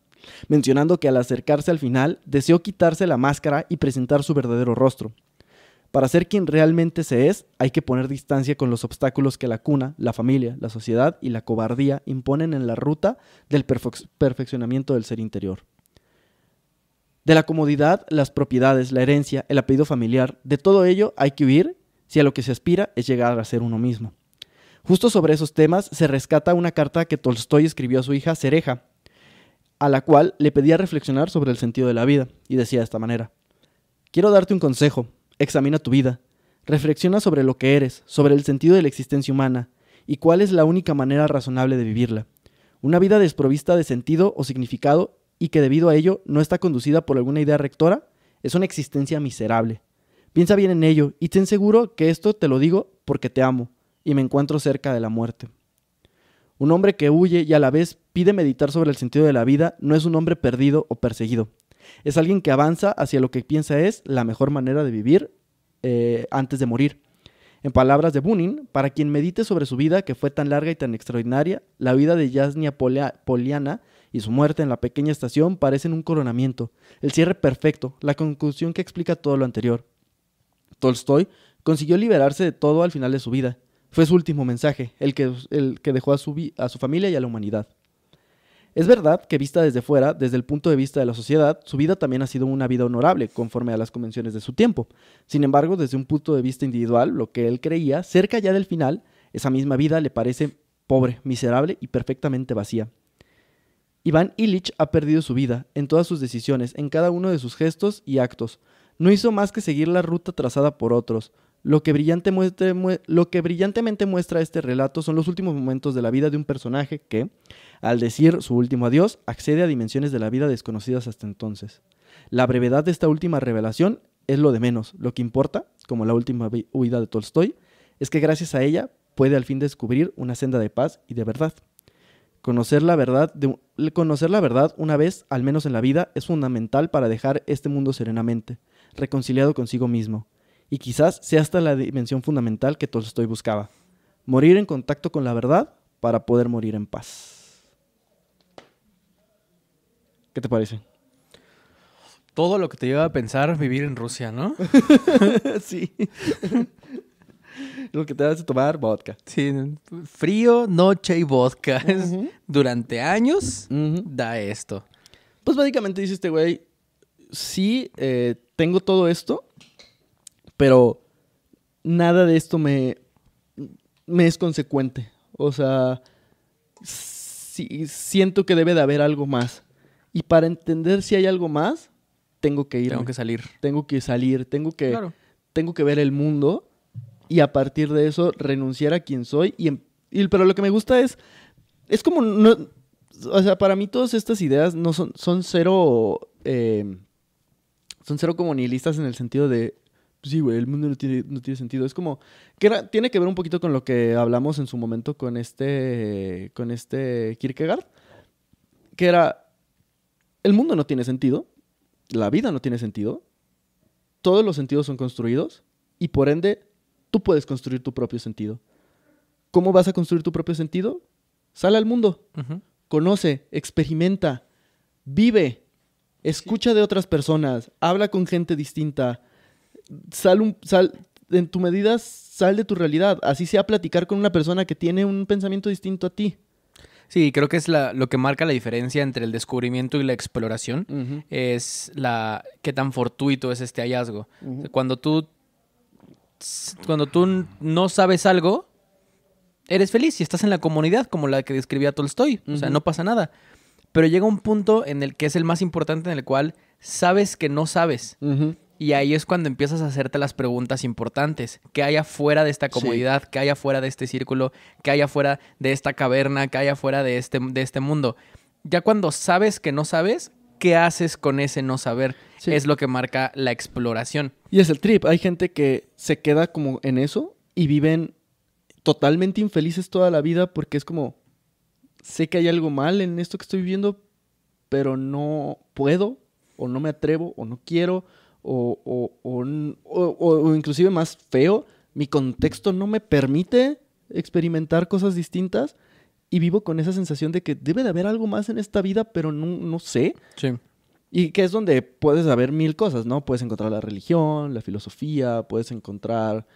mencionando que al acercarse al final deseó quitarse la máscara y presentar su verdadero rostro, para ser quien realmente se es, hay que poner distancia con los obstáculos que la cuna, la familia, la sociedad y la cobardía imponen en la ruta del perfeccionamiento del ser interior. De la comodidad, las propiedades, la herencia, el apellido familiar, de todo ello hay que huir si a lo que se aspira es llegar a ser uno mismo. Justo sobre esos temas se rescata una carta que Tolstoy escribió a su hija Cereja, a la cual le pedía reflexionar sobre el sentido de la vida, y decía de esta manera, Quiero darte un consejo, Examina tu vida. Reflexiona sobre lo que eres, sobre el sentido de la existencia humana y cuál es la única manera razonable de vivirla. Una vida desprovista de sentido o significado y que debido a ello no está conducida por alguna idea rectora es una existencia miserable. Piensa bien en ello y ten seguro que esto te lo digo porque te amo y me encuentro cerca de la muerte. Un hombre que huye y a la vez pide meditar sobre el sentido de la vida no es un hombre perdido o perseguido, es alguien que avanza hacia lo que piensa es la mejor manera de vivir eh, antes de morir. En palabras de Bunin, para quien medite sobre su vida que fue tan larga y tan extraordinaria, la vida de Yasnia Poliana y su muerte en la pequeña estación parecen un coronamiento, el cierre perfecto, la conclusión que explica todo lo anterior. Tolstoy consiguió liberarse de todo al final de su vida. Fue su último mensaje, el que, el que dejó a a su familia y a la humanidad. Es verdad que vista desde fuera, desde el punto de vista de la sociedad, su vida también ha sido una vida honorable, conforme a las convenciones de su tiempo. Sin embargo, desde un punto de vista individual, lo que él creía, cerca ya del final, esa misma vida le parece pobre, miserable y perfectamente vacía. Iván Illich ha perdido su vida, en todas sus decisiones, en cada uno de sus gestos y actos. No hizo más que seguir la ruta trazada por otros, lo que, brillantemente muestra este relato son los últimos momentos de la vida de un personaje que, al decir su último adiós, accede a dimensiones de la vida desconocidas hasta entonces. La brevedad de esta última revelación es lo de menos. Lo que importa, como la última huida de Tolstoy, es que gracias a ella puede al fin descubrir una senda de paz y de verdad. conocer la verdad una vez, al menos en la vida, es fundamental para dejar este mundo serenamente, reconciliado consigo mismo y quizás sea hasta la dimensión fundamental que Tolstoy buscaba, morir en contacto con la verdad para poder morir en paz. ¿Qué te parece? Todo lo que te lleva a pensar vivir en Rusia, ¿no? sí. lo que te hace tomar vodka. Sí, frío, noche y vodka. Durante años da esto. Pues básicamente dice este güey, sí, eh, tengo todo esto, pero nada de esto me, me es consecuente. O sea, siento que debe de haber algo más. Y para entender si hay algo más, tengo que ir. Tengo que salir. Tengo que salir, tengo que, tengo que ver el mundo y a partir de eso renunciar a quien soy. Em, y, pero lo que me gusta es, es como, no, o sea, para mí todas estas ideas no son, son cero, eh, son cero como en el sentido de sí, güey, el mundo no tiene, sentido. Es como, que tiene que ver un poquito con lo que hablamos en su momento con este, con este Kierkegaard, que era, el mundo no tiene sentido, la vida no tiene sentido, todos los sentidos son construidos y por ende tú puedes construir tu propio sentido. ¿Cómo vas a construir tu propio sentido? Sale al mundo, conoce, experimenta, vive, escucha de otras personas, habla con gente distinta sal, un, sal en tu medida, sal de tu realidad. Así sea platicar con una persona que tiene un pensamiento distinto a ti. Sí, creo que es la, lo que marca la diferencia entre el descubrimiento y la exploración. Es la qué tan fortuito es este hallazgo. Cuando tú cuando tú no sabes algo, eres feliz y estás en la comunidad como la que describía Tolstoy. O sea, no pasa nada. Pero llega un punto en el que es el más importante, en el cual sabes que no sabes. Y ahí es cuando empiezas a hacerte las preguntas importantes. ¿Qué hay afuera de esta comodidad? que ¿Qué hay afuera de este círculo? ¿Qué hay afuera de esta caverna? ¿Qué hay afuera de este, de este mundo? Ya cuando sabes que no sabes, ¿qué haces con ese no saber? Es lo que marca la exploración. Y es el trip. Hay gente que se queda como en eso y viven totalmente infelices toda la vida porque es como, sé que hay algo mal en esto que estoy viviendo, pero no puedo, o no me atrevo, o no quiero, o, o, o, o, inclusive más feo, mi contexto no me permite experimentar cosas distintas y vivo con esa sensación de que debe de haber algo más en esta vida, pero no, no sé. Sí. Y que es donde puedes saber mil cosas, ¿no? Puedes encontrar la religión, la filosofía, puedes encontrar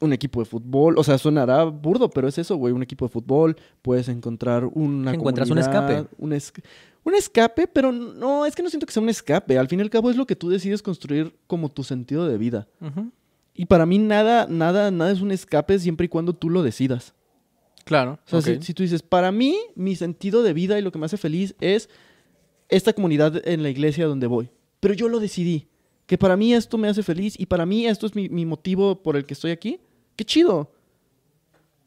un equipo de fútbol, o sea, sonará burdo, pero es eso, güey, un equipo de fútbol, puedes encontrar una... Encuentras un escape. Un, escape, pero no, es que no siento que sea un escape, al fin y al cabo es lo que tú decides construir como tu sentido de vida. Y para mí nada, nada, nada es un escape siempre y cuando tú lo decidas. Claro. O sea, si, tú dices, para mí, mi sentido de vida y lo que me hace feliz es esta comunidad en la iglesia donde voy. Pero yo lo decidí. Que para mí esto me hace feliz y para mí esto es mi motivo por el que estoy aquí qué chido.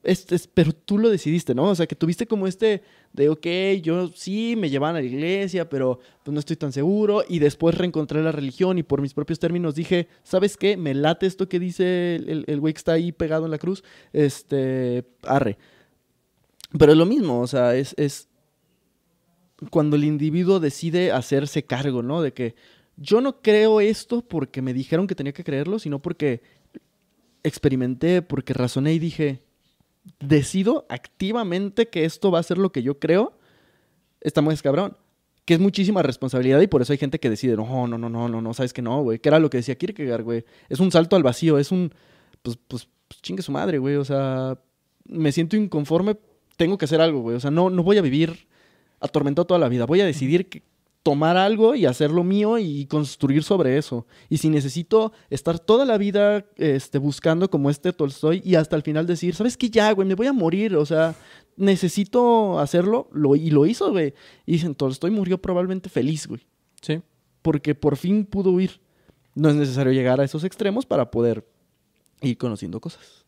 Este, pero tú lo decidiste, ¿no? O sea, que tuviste como este de, ok, yo sí me llevan a la iglesia, pero pues, no estoy tan seguro. Y después reencontré la religión y por mis propios términos dije, ¿sabes qué? Me late esto que dice el, güey que está ahí pegado en la cruz. Este, arre. Pero es lo mismo, o sea, es cuando el individuo decide hacerse cargo, ¿no? De que yo no creo esto porque me dijeron que tenía que creerlo, sino porque experimenté, porque razoné y dije, decido activamente que esto va a ser lo que yo creo, está muy cabrón Que es muchísima responsabilidad y por eso hay gente que decide, no, no, no, no, no, no, sabes que no, güey. Que era lo que decía Kierkegaard, güey. Es un salto al vacío, es un, pues, pues, pues chingue su madre, güey. O sea, me siento inconforme, tengo que hacer algo, güey. O sea, no, no voy a vivir atormentado toda la vida. Voy a decidir que, tomar algo y hacerlo mío y construir sobre eso. Y si necesito estar toda la vida este, buscando como este Tolstoy y hasta el final decir, ¿sabes qué? Ya, güey, me voy a morir, o sea, necesito hacerlo lo, y lo hizo, güey. Y dicen, Tolstoy murió probablemente feliz, güey. Sí. Porque por fin pudo huir. No es necesario llegar a esos extremos para poder ir conociendo cosas.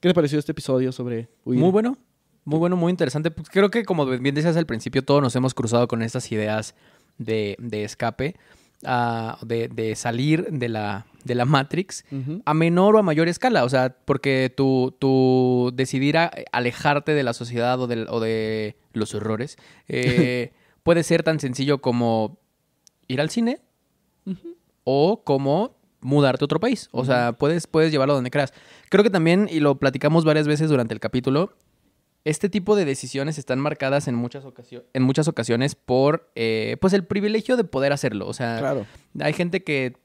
¿Qué le pareció este episodio sobre Muy bueno. Muy bueno, muy interesante. Pues, creo que como bien decías al principio, todos nos hemos cruzado con estas ideas de, escape, ah, de, salir de la, de la Matrix a menor o a mayor escala. O sea, porque tu, decidir alejarte de la sociedad o de, los errores eh, puede ser tan sencillo como ir al cine o como mudarte a otro país. O sea, puedes, puedes llevarlo donde creas. Creo que también, y lo platicamos varias veces durante el capítulo, este tipo de decisiones están marcadas en muchas, ocasiones, en muchas ocasiones por eh, pues el privilegio de poder hacerlo. O sea, hay gente que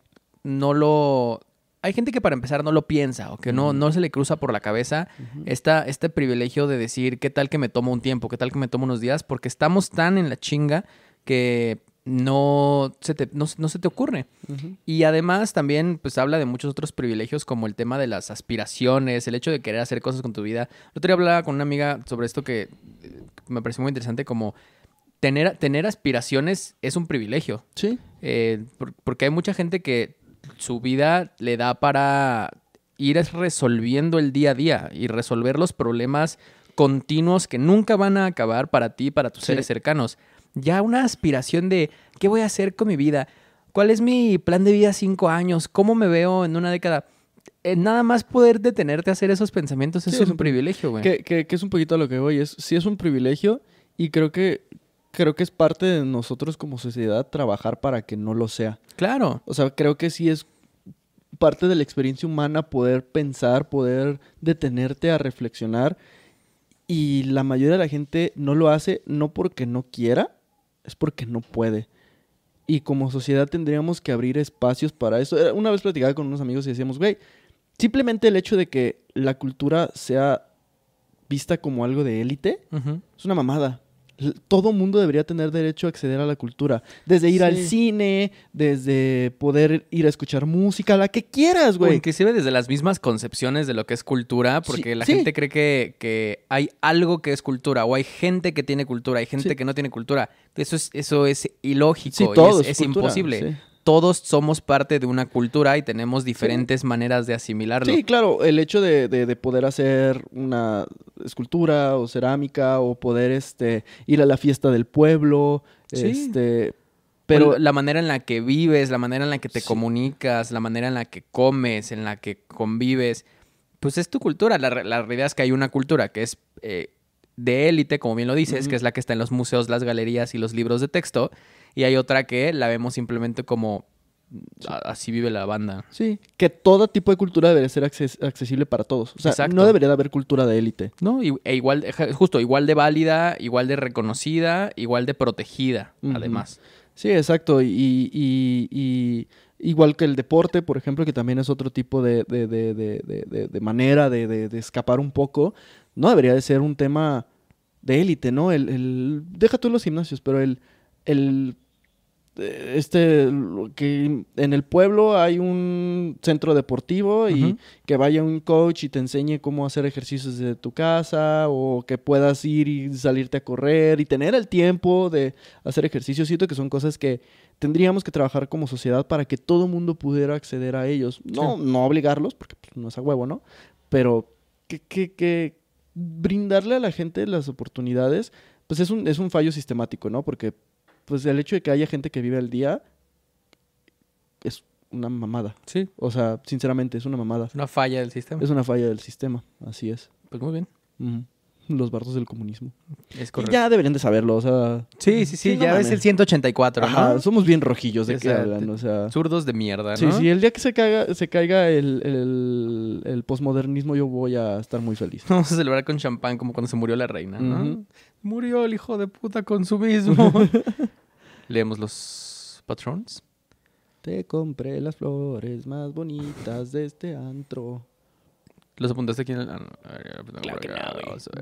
no lo. Hay gente que para empezar no lo piensa o que no, no se le cruza por la cabeza este privilegio de decir qué tal que me tomo un tiempo, qué tal que me tomo unos días, porque estamos tan en la chinga que no se te, no, se te ocurre. Y además también pues habla de muchos otros privilegios como el tema de las aspiraciones, el hecho de querer hacer cosas con tu vida. El otro día hablaba con una amiga sobre esto que eh, me pareció muy interesante como tener, aspiraciones es un privilegio. Sí. Eh, porque hay mucha gente que su vida le da para ir resolviendo el día a día y resolver los problemas continuos que nunca van a acabar para ti, para tus seres cercanos ya una aspiración de qué voy a hacer con mi vida, cuál es mi plan de vida cinco años, cómo me veo en una década. Eh, nada más poder detenerte a hacer esos pensamientos Eso es, un, privilegio, güey. Que, es un poquito lo que voy. Es, sí es un privilegio y creo que, creo que es parte de nosotros como sociedad trabajar para que no lo sea. Claro. O sea, creo que sí es parte de la experiencia humana poder pensar, poder detenerte a reflexionar. Y la mayoría de la gente no lo hace no porque no quiera, es porque no puede. Y como sociedad tendríamos que abrir espacios para eso. Una vez platicaba con unos amigos y decíamos, güey, simplemente el hecho de que la cultura sea vista como algo de élite es una mamada todo mundo debería tener derecho a acceder a la cultura. Desde ir al cine, desde poder ir a escuchar música, la que quieras, güey. Inclusive desde las mismas concepciones de lo que es cultura, porque la gente cree que, hay algo que es cultura, o hay gente que tiene cultura, hay gente que no tiene cultura. Eso es, eso es ilógico, y es, es imposible todos somos parte de una cultura y tenemos diferentes maneras de asimilarlo. Sí, claro, el hecho de, poder hacer una escultura o cerámica o poder este, ir a la fiesta del pueblo, este, pero la manera en la que vives, la manera en la que te comunicas, la manera en la que comes, en la que convives, pues es tu cultura. La, realidad es que hay una cultura que es eh, de élite, como bien lo dices, que es la que está en los museos, las galerías y los libros de texto. Y hay otra que la vemos simplemente como así vive la banda. Sí, que todo tipo de cultura debería ser accesible para todos. O sea, no debería haber cultura de élite. No, e igual, justo, igual de válida, igual de reconocida, igual de protegida, además. Sí, exacto. y Igual que el deporte, por ejemplo, que también es otro tipo de, manera de, escapar un poco, no debería de ser un tema de élite, ¿no? El, deja tú los gimnasios, pero el, el este, este que en el pueblo hay un centro deportivo y que vaya un coach y te enseñe cómo hacer ejercicios desde tu casa o que puedas ir y salirte a correr y tener el tiempo de hacer ejercicios, Siento que son cosas que tendríamos que trabajar como sociedad para que todo mundo pudiera acceder a ellos. No, no obligarlos, porque pues, no es a huevo, ¿no? Pero que, que brindarle a la gente las oportunidades, pues es un, es un fallo sistemático, ¿no? Porque pues el hecho de que haya gente que vive al día es una mamada. Sí. O sea, sinceramente, es una mamada. Es una falla del sistema. Es una falla del sistema, así es. Pues muy bien. Los bardos del comunismo. Es correcto. ya deberían de saberlo, o sea. Sí, sí, sí, ya es el 184, ¿no? somos bien rojillos de que hablan, o sea. Zurdos de mierda, ¿no? Sí, sí, el día que se caiga, se caiga el, el, el posmodernismo, yo voy a estar muy feliz. Vamos a celebrar con champán como cuando se murió la reina, ¿no? Murió el hijo de puta con su Leemos los patrons. Te compré las flores más bonitas de este antro. ¿Los apuntaste aquí en el.?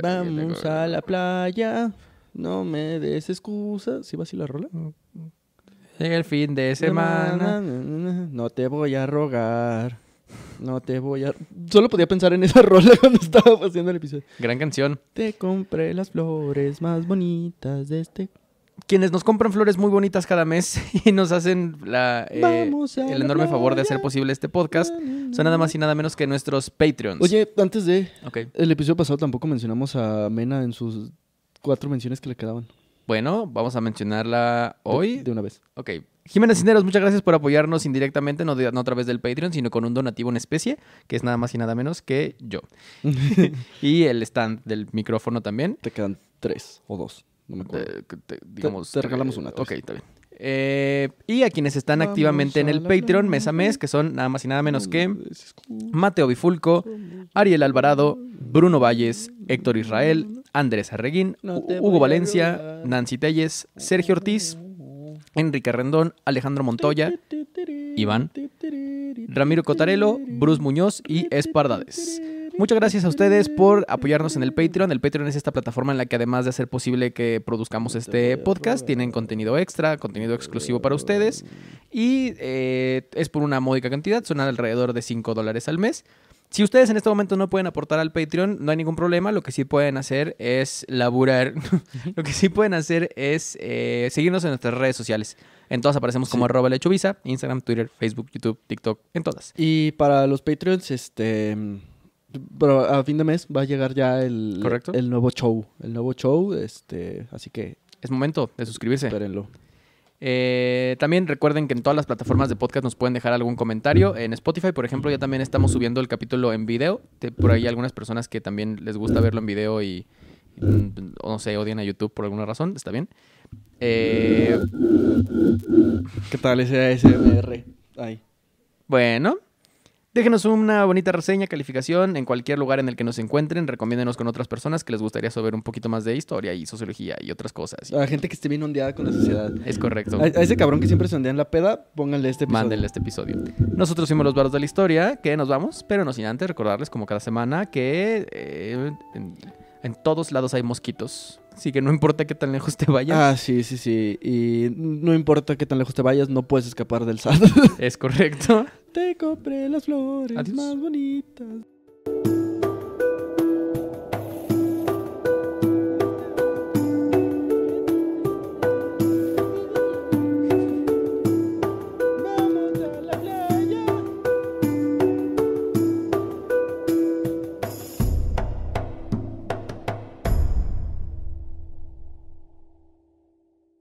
Vamos a la playa. No me des excusas. ¿Sí va así la rola? En el fin de semana. No te voy a rogar. No te voy a. Solo podía pensar en esa rola cuando estaba haciendo el episodio. Gran canción. Te compré las flores más bonitas de este quienes nos compran flores muy bonitas cada mes y nos hacen eh, el enorme favor de hacer posible este podcast son nada más y nada menos que nuestros Patreons. Oye, antes de... El episodio pasado tampoco mencionamos a Mena en sus cuatro menciones que le quedaban. Bueno, vamos a mencionarla hoy. De, una vez. Ok. Jiménez Cineros, muchas gracias por apoyarnos indirectamente, no, no, a través del Patreon, sino con un donativo en especie, que es nada más y nada menos que yo. y el stand del micrófono también. Te quedan tres o dos. Te, digamos, te, regalamos una. Ok, está y a quienes están activamente en el Patreon mes a mes, que son nada más y nada menos que Mateo Bifulco, Ariel Alvarado, Bruno Valles, Héctor Israel, Andrés Arreguín, Hugo Valencia, Nancy Telles, Sergio Ortiz, Enrique Rendón, Alejandro Montoya, Iván, Ramiro Cotarelo, Bruce Muñoz y Espardades. Muchas gracias a ustedes por apoyarnos en el Patreon. El Patreon es esta plataforma en la que además de hacer posible que produzcamos este podcast, tienen contenido extra, contenido exclusivo para ustedes. Y eh, es por una módica cantidad, son alrededor de 5 dólares al mes. Si ustedes en este momento no pueden aportar al Patreon, no hay ningún problema. Lo que sí pueden hacer es laburar. lo que sí pueden hacer es eh, seguirnos en nuestras redes sociales. En todas aparecemos como arroba lechuvisa, Instagram, Twitter, Facebook, YouTube, TikTok, en todas. Y para los Patreons, este pero a fin de mes va a llegar ya el, ¿Correcto? el nuevo show. El nuevo show, este, así que... Es momento de suscribirse. Espérenlo. Eh, también recuerden que en todas las plataformas de podcast nos pueden dejar algún comentario. En Spotify, por ejemplo, ya también estamos subiendo el capítulo en video. por ahí algunas personas que también les gusta verlo en video y, mm, no sé, odian a YouTube por alguna razón. Está bien. Eh, ¿Qué tal ese ASMR? Bueno. Déjenos una bonita reseña, calificación en cualquier lugar en el que nos encuentren. Recomiéndenos con otras personas que les gustaría saber un poquito más de historia y sociología y otras cosas. A gente que esté bien ondeada con la sociedad. Es correcto. A, ese cabrón que siempre se hunde en la peda, pónganle este episodio. Mándenle este episodio. Nosotros fuimos los barros de la historia, que nos vamos, pero no sin antes recordarles, como cada semana, que eh, en, todos lados hay mosquitos. Así que no importa qué tan lejos te vayas. Ah, sí, sí, sí. Y no importa qué tan lejos te vayas, no puedes escapar del sal. Es correcto. Te compré las flores más bonitas.